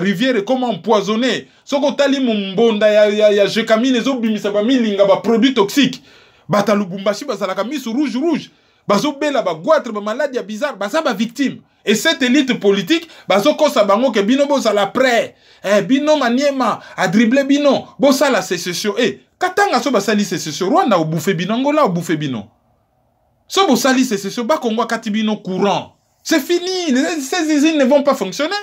rivière comment empoisonner empoisonné go tali mbonda, ya, ya, ya jekamine ezobimisa milinga, produit toxique bato ya lubumbashi bazalaka misu rouge rouge bazobela bagwatre maladie, ya bizarre baza victime et cette élite politique sa bango ke bino bozala prêt eh, bino maniema adrible bino bosala sécession e eh, katanga so basali sécession rwanda obufe bino angola obufe bino so sali sécession ba akati katibino courant c'est fini ces usines ne vont pas fonctionner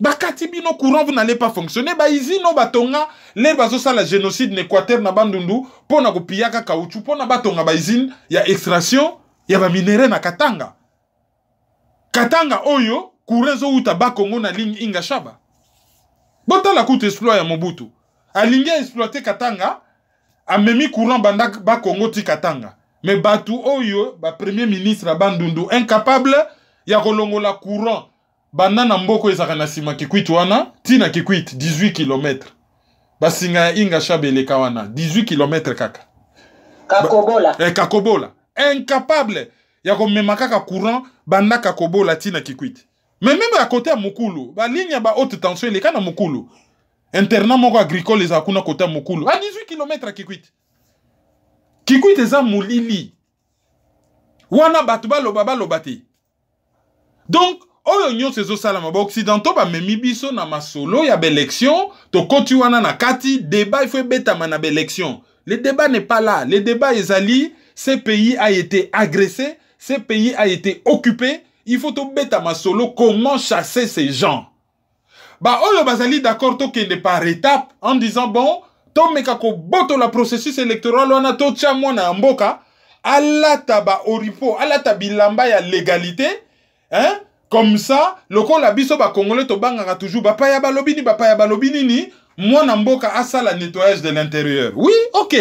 bakati bino courant vous n'allez pas fonctionner baizino batonga lere bazosala génocide na équateur na bandundu mpo na kopia kaka uchu mpo na batonga baizine ya extraction ya baminere na katanga katanga oyo courant ezowuta bakongo na ligne ingashaba botala kutu exploit ya mobutu alingi aexploite katanga amemi courant banda bakongo ti katanga me bato oyo bapremier ministre ya bandundu incapable ya kolongola courant banda na mboko ezalaka na nsima kikwit wana ntina kikwit 18 kilometre basinga ya inga shaba eleka wana 18 kilometre kaka kakobola ba, eh, kakobola incapable ya komema kaka courant banda kakobola ntina kikwit me meme ya kote ya mokulu baligne ya bahaute tension eleka na mokulu internat moko agricole ezala kuna kote ya mokulu a ah, 18 kilometre ya kikwit kikwit eza molili wana bato baloba baloba te donc oyo nyonso ezosalama baoccidentaux bamemi biso na masolo ya baélection tokoti wana na kati débat ifo ebetama na baélection le débat n'est pas là le débat ezali ce pays a été agressé ce pays a été occupé il faut tobeta masolo comment chasser ces gens baoyo bazali d'accord tokende par étape en disant bon tomeka kobotola processus électoral wana totia mwana ya mboka alata baoripo alata bilamba ya légalité hein? comme ça lokola biso to bangaka toujours bapaya balobi nini bapaya balobi nini mwana mboka asala nettoyage de l'intérieur oui ok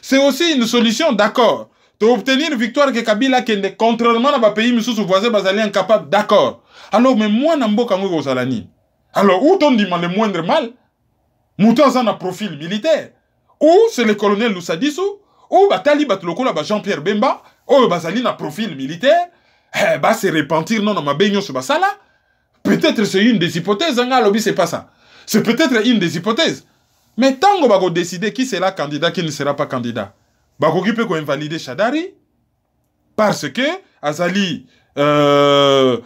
c'est aussi une solution d'accord une victoire que kabila akende contrairement na pays misusu voisin bazali incapable d'accord alors mais mwana mboka ngoko ekozala ni. alors ou demande le moindre mal moto aza na profil militaire ou c'est le colonel lusadisu ou batali bato lokola ba jean pierre bemba ou bazali na profil militaire eh, bah, se repentir, non, non, ma baignon, c'est ça là. Peut-être c'est une des hypothèses, hein, c'est pas ça. C'est peut-être une des hypothèses. Mais tant qu'on bah, va décider qui sera candidat, qui ne sera pas candidat, bah, on peut invalider Chadari. Parce que, Azali, euh,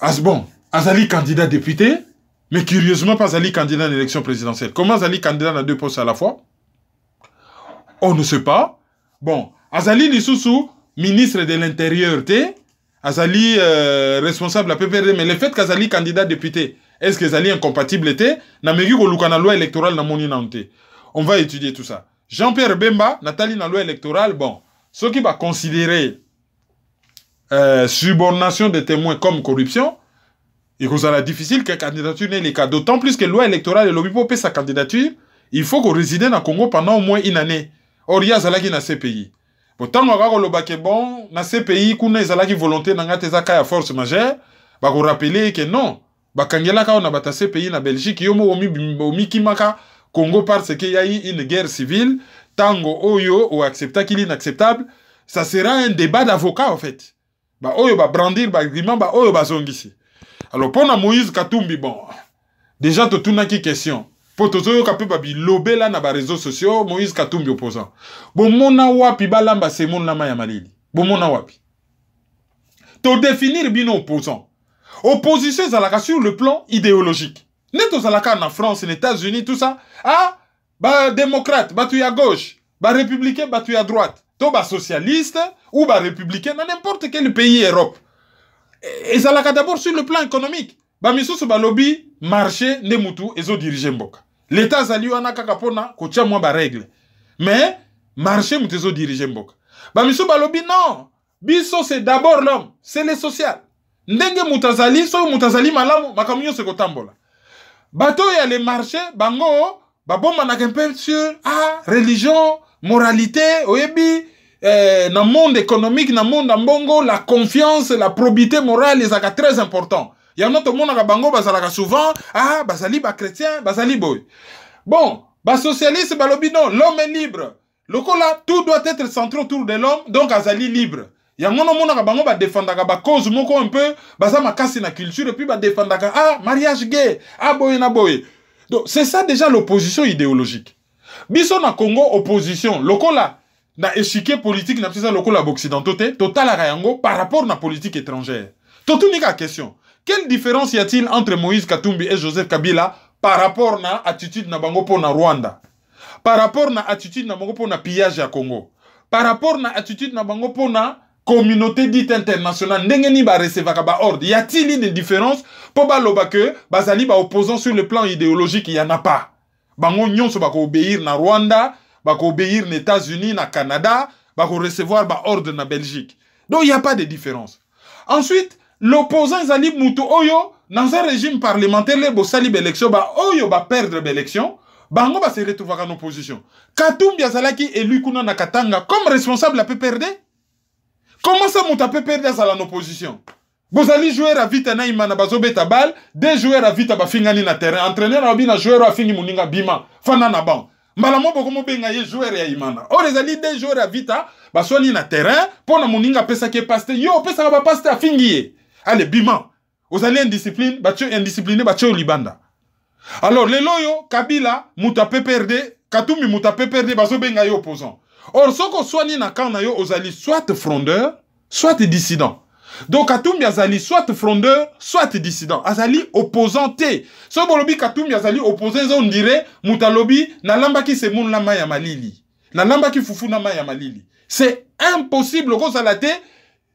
Azali candidat député, mais curieusement, pas Azali candidat à l'élection présidentielle. Comment Azali candidat à deux postes à la fois On ne sait pas. Bon, Azali sous-sous ministre de l'Intérieur T. azali euh, responsable à pprd mais le fait qu'Azali candidat député est ce que est incompatible te nameki la loi électorale n'a en on va étudier tout ça jean pierre bemba dans la loi électorale bon qui considérer euh, subornation de témoins comme corruption la difficile que la candidature cas. d'autant plus que loi électorale elobi sa sa candidature il faut dans le congo pendant au moins une année or qui Zalagi dans ce pays kotango akaka koloba ke bon dans ces pays kuna ezalaki volonté na ngai de eza ka ya force majeure bakorapele rappeler que non bakangelaka a na a dans ces pays la belgique yo moko omikimaka congo parce y a une guerre civile ntango oyo est inacceptable. ça sera un débat d'avocat en fait Bah, baoyo bah, bah, bah oyo va bah, zongisi. alors pour moïse katumbi bon déjà totunaki question yo tozoyoka mpe dans na réseaux sociaux moïse katumbi opposant bomona wapi balamba mon ya malili bomona wapi définir bino opposant opposition ezalaka sur le plan idéologique Neto dans na france en états-unis tout ça ah tu tu à gauche tu tu à droite to socialiste ou républicain, dans n'importe quel pays europe Et ezalaka d'abord sur le plan économique un lobby, marché et mutu diriger mboka leta azali wana kaka mpona kotia mwa règle. Mais marché moto ezodirige mboka bamisu balobi non biso c'est d'abord l'homme c'est le social ndenge moto so soki malamo azali malamu makambo bato ya le marché bango bon, mpe sur ah, religion moralité oyebi eh, na monde économique na monde ya mbongo la confiance la probité morale ezalaka très important a monde tomonaka bango bazalaka souvent ah bas chrétien bazali boy bon socialiste bas lobino l'homme est libre lokola tout doit être centré autour de l'homme donc azali libre yango nomonaka bango défendre cause moko un peu baza casser na culture et puis bas défendre ah mariage gay ah boy na boy donc c'est ça déjà l'opposition idéologique biso na congo opposition lokola na échiquier politique na biso le lokola total total à yango par rapport na politique étrangère Tout une question quelle différence y a-t-il entre Moïse Katumbi et Joseph Kabila par rapport à l'attitude de bango Rwanda Par rapport à l'attitude de la na pillage à Congo Par rapport à l'attitude na bango communauté dite internationale ndenge ni ba recevoir ba ordre y a-t-il des différences pour baloba que bazali ba opposant sur le plan idéologique il y en a pas bango nyonso ko obéir na Rwanda ko obéir États-Unis na Canada ko recevoir ba ordre na Belgique donc il n'y a pas de différence ensuite l'opposant Zali Muto oyo dans un régime parlementaire les bosali élection ba oyo ba perdre l'élection bango ba se retrouver en opposition Katumbi azalaki élu kuna na Katanga comme responsable a peut perdre comment ça mouta peut perdre azala en opposition bozali à vita na imana bazobeta balle à vita ba bafingani na terrain entraîneur obina na joueur fini moninga bima fana na ban mbala moko okomobenga ye joueur ya imana oyo ezali deux joueur ba baswani na terrain pona na moninga apesaki ye yo pesa ba te a Allez, bima allez indiscipline discipline, bah, indiscipliné, batye au libanda alors les loyo kabila moto Katoum, katumi perdé apprd bazobenga y opposant or qu'on soit na camp na yo ozali soit frondeur soit dissident donc katumbi azali soit frondeur soit dissident azali opposant Ce so bolobi katumbi azali opposant on dirait na na nalambaki se moun la ya malili nalambaki foufou na maya ya malili c'est impossible vous salate,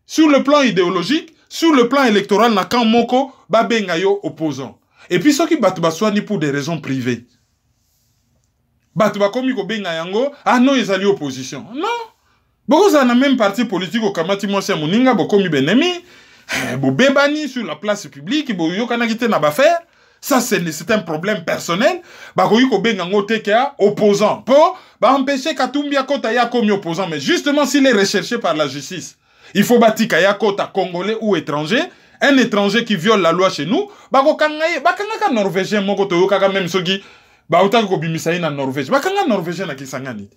sur le plan idéologique sur le plan électoral na quand moko babenga yo opposant et puis soki bato ni pour des raisons privées Batuba komiko kobenga yango ah non ezali opposition non ça na même parti politique kamati mwasi ya moninga mi benemi eh, bani sur la place publique boyokanaki te na bafere ça c'est un problème personnel bako kobenga yango te ke opposant ba baempêche katumbia kota ya comme opposant mais justement s'il est recherché par la justice il faut bâtir ya kota congolais ou étranger. Un étranger qui viole la loi chez nous, bakokanga bakanga norvégien moko toyokaka même soki bautaka kobimisa ye na Norvège. Bakanga norvégien na kisangani.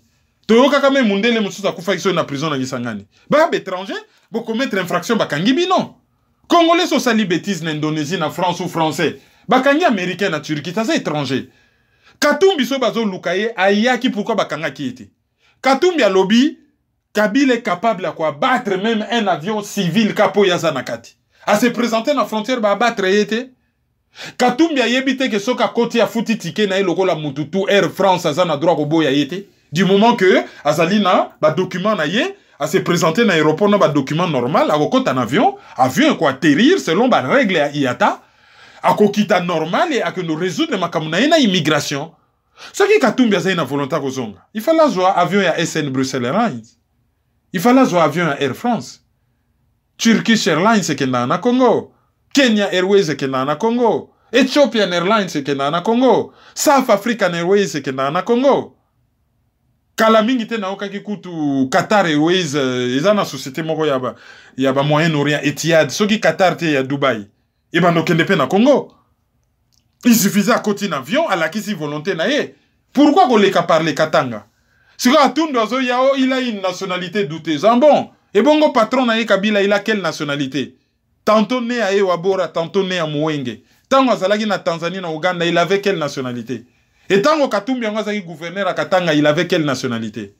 toyokaka me mundele mosusu kufa soki na prison Kisangani. ba étranger, beaucoup bokomettre infraction bakangi bino congolais so sali bétise na indonésie na france ou français bakangi américain na ça c'est étranger katumbi so bazoluka lukaye ayaki pourquoi bakangaki Quand te katumbi alobi Kabila est capable à quoi battre même un avion civil kapo yazanakati. À se présenter dans la frontière ba battre yete. Katumbi ayebi te que soka koti afuti ticket na la mututu Air France azana droit koboya yete. Du moment que azalina ba document na yé, à se présenter à l'aéroport non ba document normal, à kokota en avion, avion quoi atterrir selon ba règle à IATA, à kokita normal et à que nous résoudre makamuna na immigration. Ce qui Katumbi a une volonté kozonga. Il fallait jouer avion ya SN Bruxelles Airlines. il fallait zwa avion ya air france turkish airlines ekendaka na congo kenya airways ekendaka na congo ethiopian airlines ekendaka na congo south african airways ekendaka na congo kala mingi te nayokaki kutu qatar airways euh, eza na société moko ya, ba, ya bamoyen orient etiad soki qatar te ya dubai ebanda okende mpe na congo isuffise akoti na avion alakisi volonté na ye pourkui koleka parle katanga Si un yao il a une nationalité douteuse ah et bon le patron na kabila il a quelle nationalité tantôt né à ewabora tantôt né à moenge il est na tanzanie na uganda il avait quelle nationalité et à katumbi il un gouverneur Katanga il avait quelle nationalité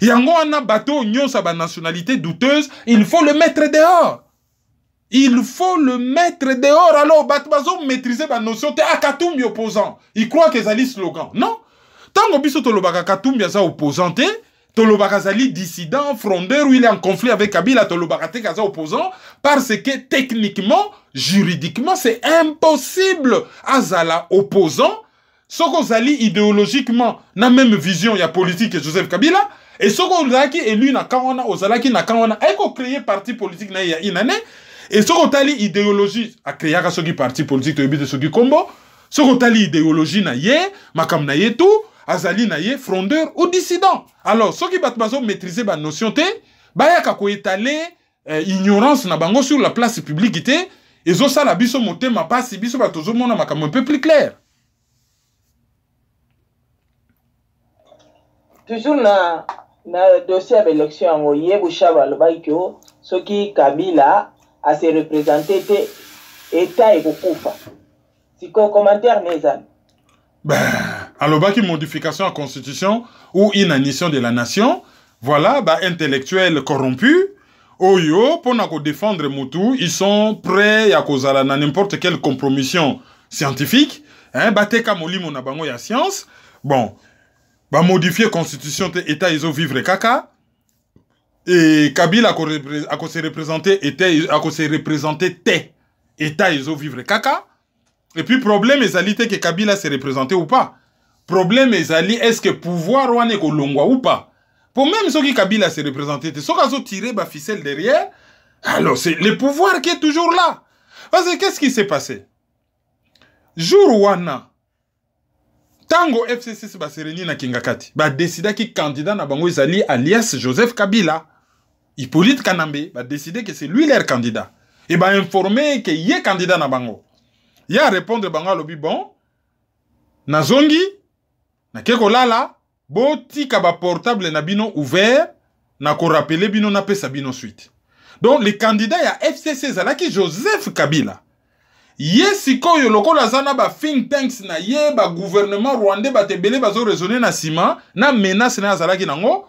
yango ana bateau nyosa pas nationalité douteuse il faut le mettre dehors il faut le mettre dehors alors maîtriser ba notion, te ah, Katumbi opposant il croit kezali slogan non Tango biso tolobaka katumbi aza opposant te tolobaka Zali dissident frondeur ou il est en conflit avec kabila tolobaka te kaza opposant parce que techniquement juridiquement c'est impossible à Zala opposant qu'on zali idéologiquement na même vision y a politique joseph kabila et soki zali élu na qu'on a ozalaki na a qu'on créé parti politique na une ya et qu'on qu'on idéologique idéologie créé qui parti politique ce te soki nkombo soki idéologique idéologie na ye kam na ye tout azali na ye frondeur ou dissident alors soki bato bazomaîtrise banotion te bayaka koétale eh, ignorance na bango sur la place publique te ezosala biso motema mpasi biso bato ozomona makambo un peu plus clair toujours na, na dossier ya baélection yango ye bushaba alobaki ke oh, soki kabila ase représente te état ekokufa sikoyo commentaire na ezana Alors, une modification la constitution ou une inanition de la nation voilà bah, intellectuels corrompu pour pour Moutou, défendre ils sont prêts à n'importe quelle compromission scientifique hein, bateka molimo na ya science bon bah, modifier constitution ils ont vivre kaka Et kabila était, a ete akose état vivre kaka et puis problème les que kabila s'est représenté ou pas problème que le pouvoir est longwa ou pas Pour même qui kabila se représente te tiré la ficelle derrière alors c'est le pouvoir qui est toujours là parce que qu'est-ce qui s'est passé jour wana Tang'o fcc basereni na kingakati le candidat na bango ezali alias joseph kabila hippolyte kanambe décidé que c'est lui leur candidat et que y est candidat na bango il répondre bango alobi bon zongi. nake kolala botika baportable na bino ouvert nakorapele bino napesa bino suite donc le candidat ya fcc ezalaki joseph kabila ye sikoyo lokola aza na bafink tanks na ye bagouvernement rwandais bato ebele bazoresone na nsima na menace na ye azalaki nango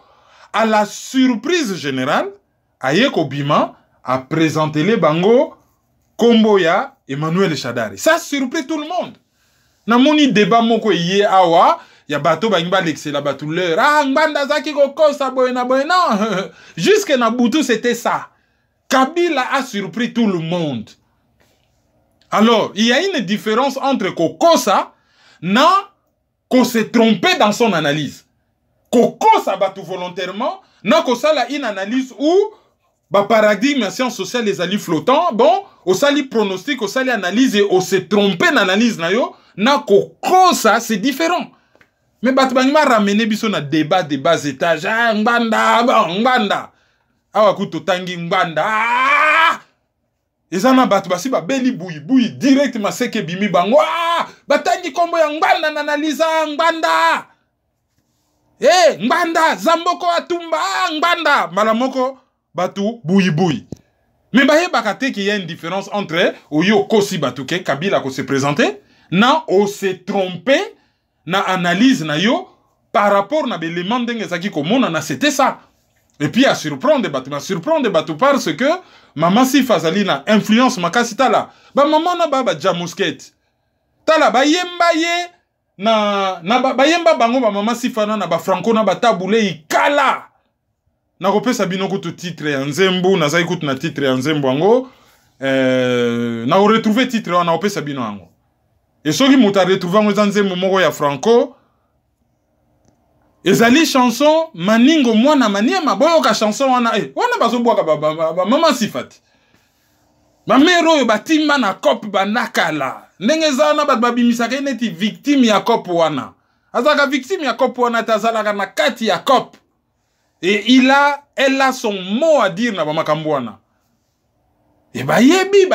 à la surprise générale aye kobima apresentele bango nkombo ya emmanuel shadari ça surpris tout le monde namoni débat moko eye awa ya bato balingi balekisela bateau leur ah qui azalaki kokosa boy na tout non jusque na butu c'était ça kabila a surpris tout le monde alors il y a une différence entre kokosa non qu'on s'est trompé dans son analyse kokosa tout volontairement na la une analyse où ba paradigme sciences science sociale alliés flottants bon sali pronostic sali analyse et se trompe na analyse na yo na ça c'est différent me bato balingi baramene biso na débat de bas étage ah, ngbanda bon ngbanda awa ku totangi ngbanda ah! eza na bato basi babeli buyibui direct maseke ebimi bango ah! batangi nkombo ya ngbanda na naliza ngbanda e hey, ngbanda zamboko atumba ah, ngbanda mbala moko bato buyibui me bayebaka te ke ya indifférence entre oyo okosi bato ke kabila akose présente na ose trompe na analyse na yo par rapport na belema ndenge mona na c'était ça et puis a surprendre tu ma surprendre batu parce que mama si fazali na influence makasi tala maman na ba bajamuskete tala yemba ye na, na ba, yemba bango si sifa na na taboule na batabule na nakopesa bino kutu titre ya nzembo na kutu na titre ya ango euh, na na retrouver titre wana nakopesa bino ango e soki moto aretrouvango eza nzembo moko ya franco ezali chanson maningo mwana maniema boyoka chanson wana e wana bazobwaka bamama sifati bamere oyo batimba na cope banda kala ndenge eza wana bato babimisaka ye neti victime ya cope wana azalaka victime ya cope wana te azalaka na kati ya cope e il a elle a son mot à dire na bamakambo wana et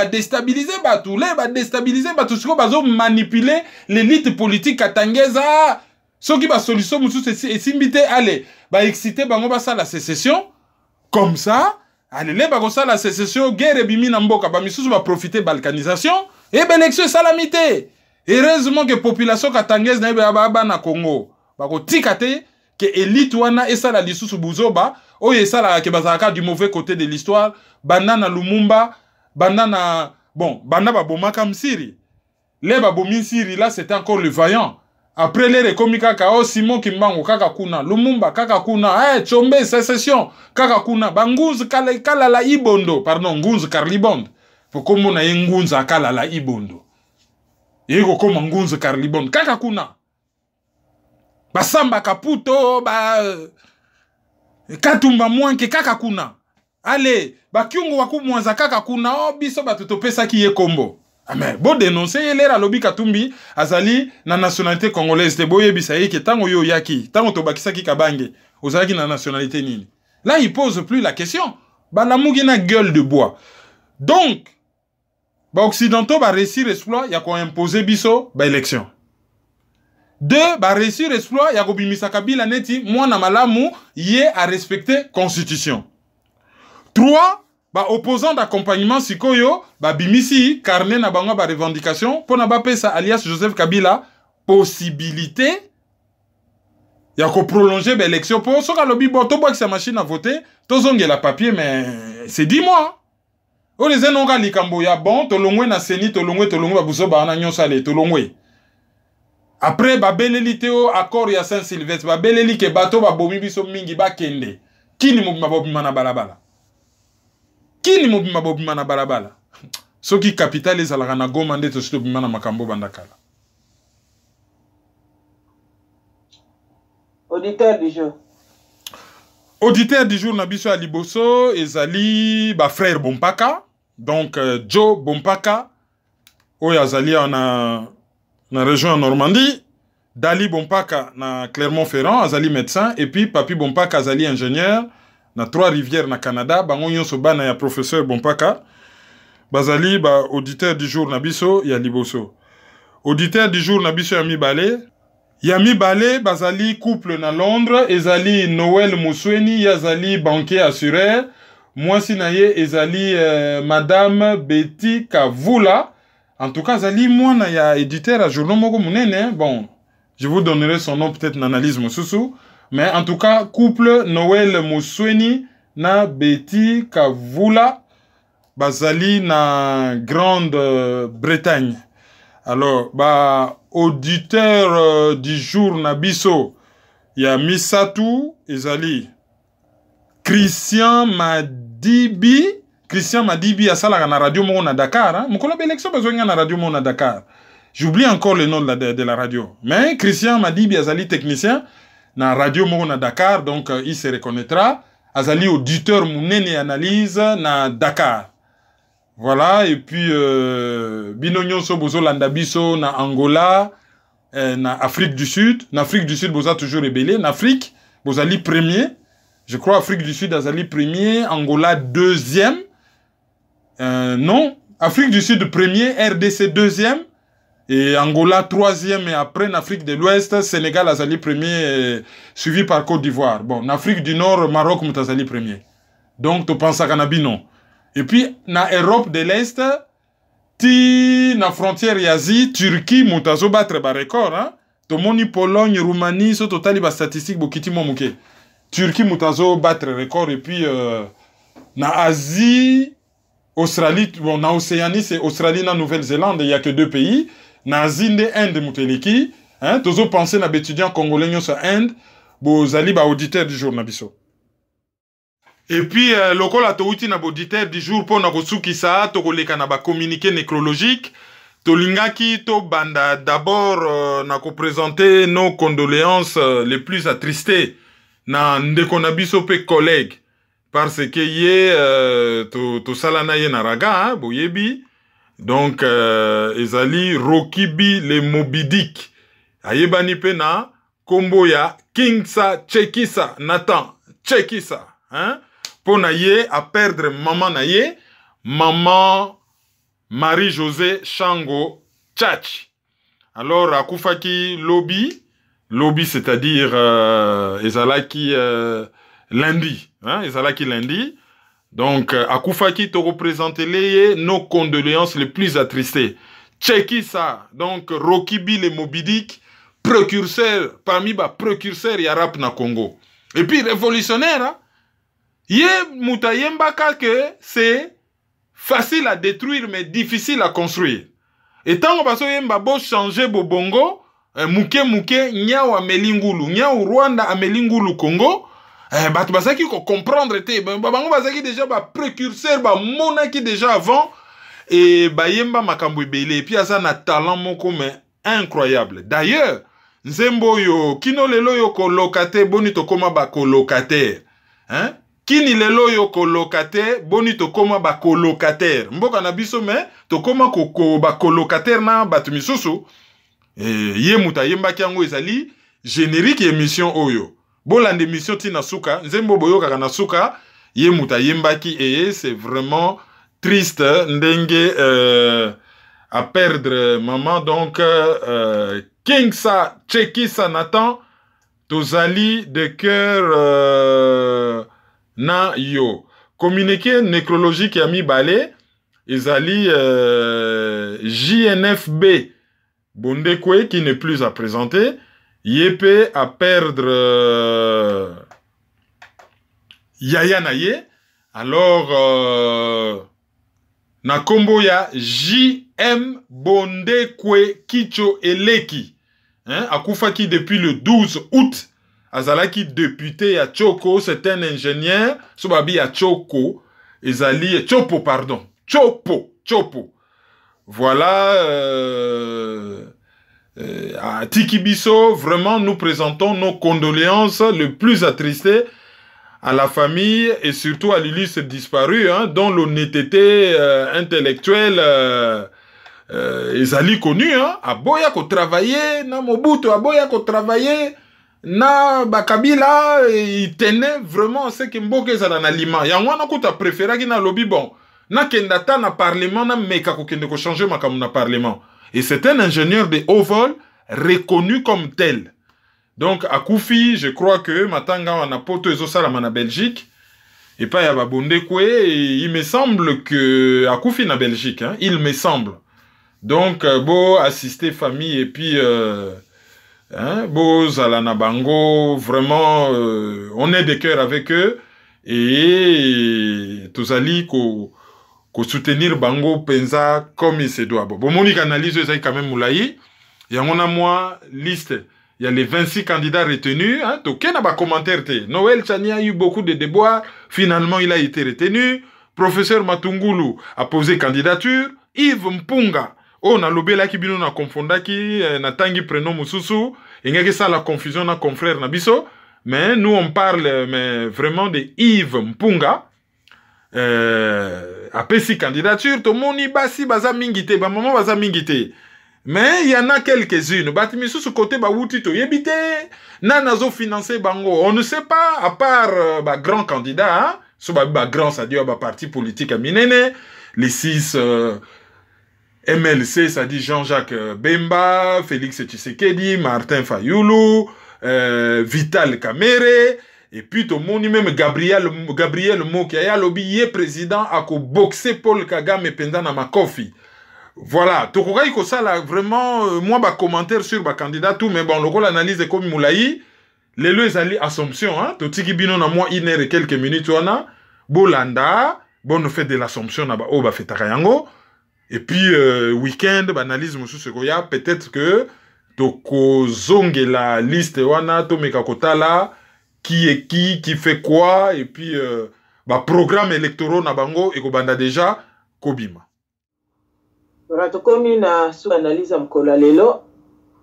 déstabiliser ba déstabiliser le ce bato sikoyo manipulé, l'élite politique atangeza soki allez, se exciter bah on va bango la sécession comme ça Allez, ça la sécession guerre boka, bah mboka de profiter balkanisation e ça la mité, heureusement que population katangese na bah na congo à te que élite wana esala lisusu buzoba qui esalaka ke ça du mauvais côté de l'histoire banana lumumba banda na bon banda babomaka msiri le babomi nsiri là c'était encore le vaillant après lere ekomi kaka o oh, simon kimbango kaka kuna lumumba kaka kuna hey, eh, chombe sécession kaka kuna bangunzu kalala ibondo pardon ngunzu carlibond po komona ye ngunzu akalala ibondo yei kokóma ngunzu carlibond kaka kuna basambaka puto ba euh, katumba mwanke kaka kuna ale bakiungu bakumwanza kaka kuna o tu bato ekombo ye kombo Amen. bodenonse ye l'era alobi katumbi azali na nationalité congolaise te boyebisa ye ke yaki, tango to ntango ki kabange Ozaki na nationalité nini là il pose plus la question balamuki na gueule de bois donc bah réussir exploit ya koimpose biso election. de réussir exploit ya kobimisa kabila neti mwana malamu ye respecter constitution Trois, ba opposant d'accompagnement sikoyo ba bimisi carné, na bango ba revendication pona alias Joseph Kabila possibilité ya prolonger l'élection Pour soka lobi que sa machine à voter to la papier mais c'est 10 mois kambo, ya bon na seni tolongwe tolongwe ba Après, après accord ya saint sylvestre Qui ke bato Bomi biso mingi kini balabala kini mobima bobima na balabala soki kapitale ezalaka na goma nde tosi tobima na makambo obanda kala auditeur du jour auditeur du jour na biso ya liboso ezali bafrère bompaka donc euh, joe bompaka oyo azali awa na, na région ya normandie dali bompaka na clermont ferrand azali médecin et puis papi bompaka azali ingénieur na trois rivières na canada bango nyonso bana ya professeur bompaka bazali ba auditeur du jour na biso ya liboso auditeur du jour na biso ya mibale ya mibale bazali couple na londres ezali Noël musweni ye azali banquier assureur mwasi na ye ezali euh, madame betty kavula en tout cas azali mwana ya éditeur à journal moko munene hein. bon je vous donnerai son nom peut-être na analyse mais en tout cas, couple Noël Moussoueni na Betty Kavula bazali na Grande-Bretagne. Alors, ba auditeur euh, du jour na biso ya misatu ezali Christian Madibi Christian Madibi asalaka na radio Mouna Dakar hein? mokolo radio Mouna Dakar. J'oublie encore le nom de la, la radio. Mais Christian Madibi azali technicien dans radio moko dakar donc euh, il se reconnaîtra azali auditeur Mounene analyse na dakar voilà et puis euh, Binonyo Sobozo Landabiso na angola euh, na afrique du sud na afrique du sud avez toujours rébellé. na afrique allez premier je crois afrique du sud azali premier angola deuxième non afrique du sud premier rdc deuxième et Angola, troisième, et après en Afrique de l'Ouest, Sénégal, Azali premier, euh, suivi par Côte d'Ivoire. Bon, en Afrique du Nord, Maroc, Moutazali premier. Donc, tu penses à Canabino. non. Et puis, en Europe de l'Est, ti, la frontière Yazi, Turquie, Moutazo battre record, hein. Tomoni Pologne, Roumanie, so totalement ba statistique, bokiti momuke. Turquie, Moutazo battre record, et puis, euh, na Asie, Australie, bon, en Océanie, c'est Australie, en Nouvelle-Zélande, il n'y a que deux pays nazinde nde inde moto hein hein? penser na étudiant congolais nyonso ya inde bozali baauditeur du jour na biso puis euh, lokola touti na auditeur du jour pour na kosukisa tokoleka na bacommuniqué nécrologique tolingaki banda d'abord euh, na présenter nos condoléances euh, les plus attristées na ndeko na biso pe collègue parce que ye euh, to to na ye na raga hein, boyebi donc euh, ezali rokibi le mobidik ayebani Komboya, na kingsa chekisa nathan chekisa hein? à ye Maman na ye maman marie josé shango Tchachi. alors akufaki lobi lobi c'est-à-dire euh, qui euh, lundi hein? qui lundi donc euh, akufaki représenter les nos condoléances les plus attristées cheki ça donc Rokibi le mobidik précurseur parmi les bah, précurseurs rap na congo et puis révolutionnaire hein. ye moto ayembaka que c'est facile à détruire mais difficile à construire Et bazoyemba changé bobongo eh, bongo euh, mouke nyau nyawa melingulu. nyau rwanda Amelingulu congo eh, bato ko kocomprendre te babango basaki bah, déjà bah, bah, mona monaki déjà avant e bayemba makambo ebele epi aza na talent moko mais incroyable d'ailleurs nzembo yo, kino lelo yo koloka te boni koma colocataire hein? kini lelo yo koloka bonito koma ba bakolokatere mboka na biso me ko bakolokatere na bato misusu e, ye yemuta ayembaki yango ezali générique émission oyo bolanda émission ntina suka nzembo boyokaka na suka ye moto ayembaki eye c'est vraiment triste ndenge euh, à perdre maman donc euh, kingsa chekisa nathan tozali de cœur euh, na yo communiqué nécrologique ya mibale ezali euh, jnfb bondekoe qui n'est plus à présenter Yépe à perdre euh, Yayanaye. Alors, euh, na ya JM Bondekwe Kicho Eleki. Hein? Akufaki depuis le 12 août. Azalaki député à Choco, c'est un ingénieur. Sobabi à Choco. Ezali, Chopo, pardon. Chopo, Chopo. Voilà. Euh, euh, à Tiki Bisso, vraiment, nous présentons nos condoléances le plus attristées à la famille et surtout à l'illustre disparu, hein, dont l'honnêteté euh, intellectuelle euh, euh, est ali connue. Hein, à Boya qu'on travaillait, na Mobutu, à Boya travailler, travaillait, na Bakabila, il tenait vraiment ce qui mboke za dans l'aliment. a un n'a préféré qu'il na lobby bon. Na kendata na parlement, na meka ko kende ko changer ma na parlement. Et c'est un ingénieur de haut vol reconnu comme tel. Donc, à Koufi, je crois que Matanga en a salaman à Belgique. Et pas Yababondekwe, il me semble que, à Koufi Belgique, hein, il me semble. Donc, euh, beau assister famille et puis, euh, hein, beau Bango, vraiment, euh, on est de cœur avec eux. Et, Ali ko, soutenir bango Penza comme il se doit bon mon analyse y a quand même y a mon amour liste a les 26 candidats retenus hein, tokei na commentaire commentaire noël Chania a eu beaucoup de déboires finalement il a été retenu professeur matungulu a posé candidature yves mpunga On oh, a n'a On eh, natangi prénom mosusu ça, la confusion na confrère na mais nous on parle mais vraiment de yves mpunga euh, apesi candidature tomoni basi baza mingi te bamama baza mingi te me y en a quelques-unes bato misusu kote bawuti toyebi te nani azofinance bango on ne sait pas à part euh, bagrand candidat so babi bagrand sadio ya baparti politique ya minene les six euh, mlc sadi jean-jacques euh, bemba félix tshisekedi martin fayulu euh, vital kamere epuis tomoni meme gabriel, gabriel moki aye alobi ye président akoboxe paul kagame mpenza na makofi voilà tokokaki kosala vraiment euh, mwa bacommentaire sur bacandidat tout mais bon lokola analyse ekomi molai lelo ezali assomption totiki bino na mwa une heure quelques minutes wana bolanda bono fete de l'assomption na baoyo oh, bafetaka yango epuis euh, weekend baanalyse mosusu ekoya peut-être que tokozongela liste wana tomeka kotala qui est qui, qui fait quoi, et puis euh, bah, programme électoral na bango ekobanda déjà kobima voilà tokomi a sous analyse ya mokolo ya merci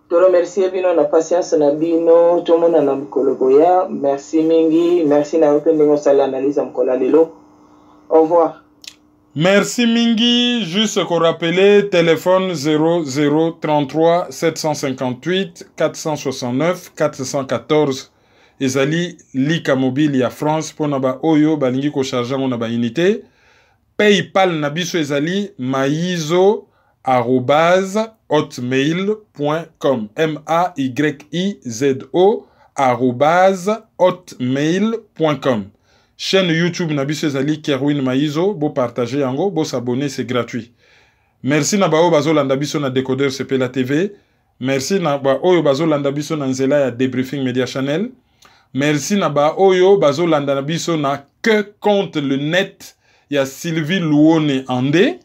toremercie bino na patience na bino tomona na mokolo boya merci mingi merci na yo mpe ndenge osali analyse ya au revoir Merci Mingi, juste qu'on rappeler, téléphone 0033 758 469 414 ezali lika mobile ya france mpona Oyo, balingi charger yango na Unité. paypal na biso ezali maizo arobase m a y i z o arobase chaîne youtube na biso ezali kerwin maizo Bo partager yango s'abonner c'est gratuit merci na baoyo bazolanda biso na décodeur la tv merci na oyo bazolanda biso na nzela ya debriefing media channel merci na baoyo bazolanda na biso na que compte le net ya sylvie louone ande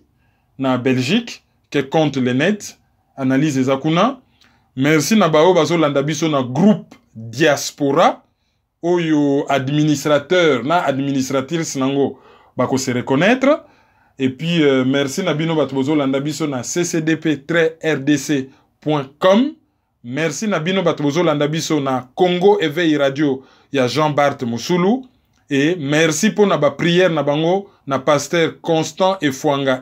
na belgique que compte le net analyse eza kuna merci na baoyo bazolanda biso na groupe diaspora oyo administrateur na administratrice nango bakose reconnaître et puis euh, merci na bino bato bozolanda biso na ccdp rdc com merci Nabino bino na congo éveil radio ya jean bart Moussoulou. Et merci pour na prière n'abango na Pasteur constant et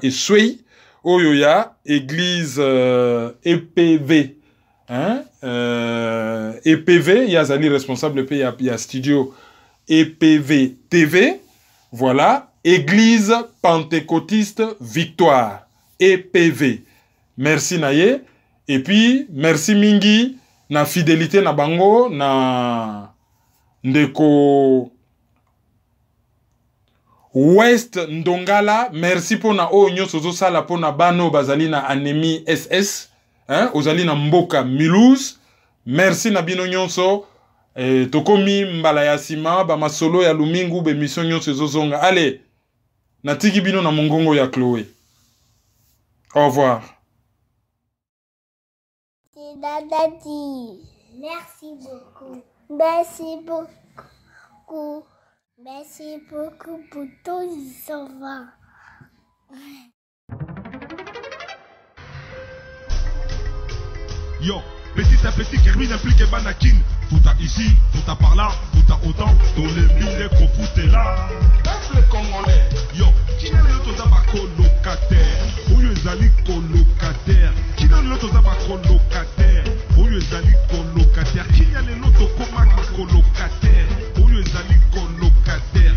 et oyo ya église epv euh, e hein? epv euh, e Yazali responsable mpe ya, studio epv tv voilà église pentecôtiste victoire epv merci na et puis merci mingi na fidélité na bango na ndeko west ndongala merci mpona oyo nyonso ozosala mpona bana oyo bazali na anémie ss hein? ozali na mboka muluse merci na bino nyonso e, tokomi mbala ya nsima bamasolo ya lumingu bemission nyonso ezozonga ale natiki bino na mongongo ya chloe au revoir et Merci beaucoup. Merci beaucoup. Merci beaucoup pour tous les enfants. Yo, petit à petit, Kermine implique Banakin. Tout à ici, tout à par là, tout à autant, tous les mille qu'on là. Peuple congolais, yo, qui n'a le tout à ma colocataire, ou yo ezali colocataire, qui n'a le tout à ma colocataire, ou yo ezali colocataire, qui n'a le tout à ma colocataire, ou yo ezali colocataire.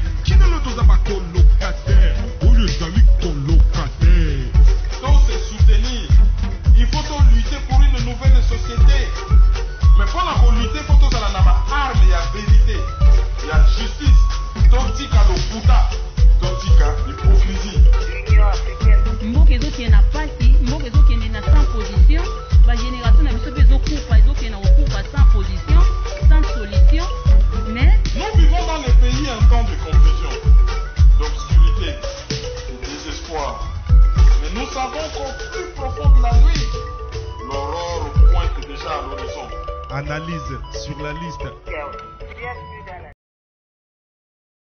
Analyse sur la liste.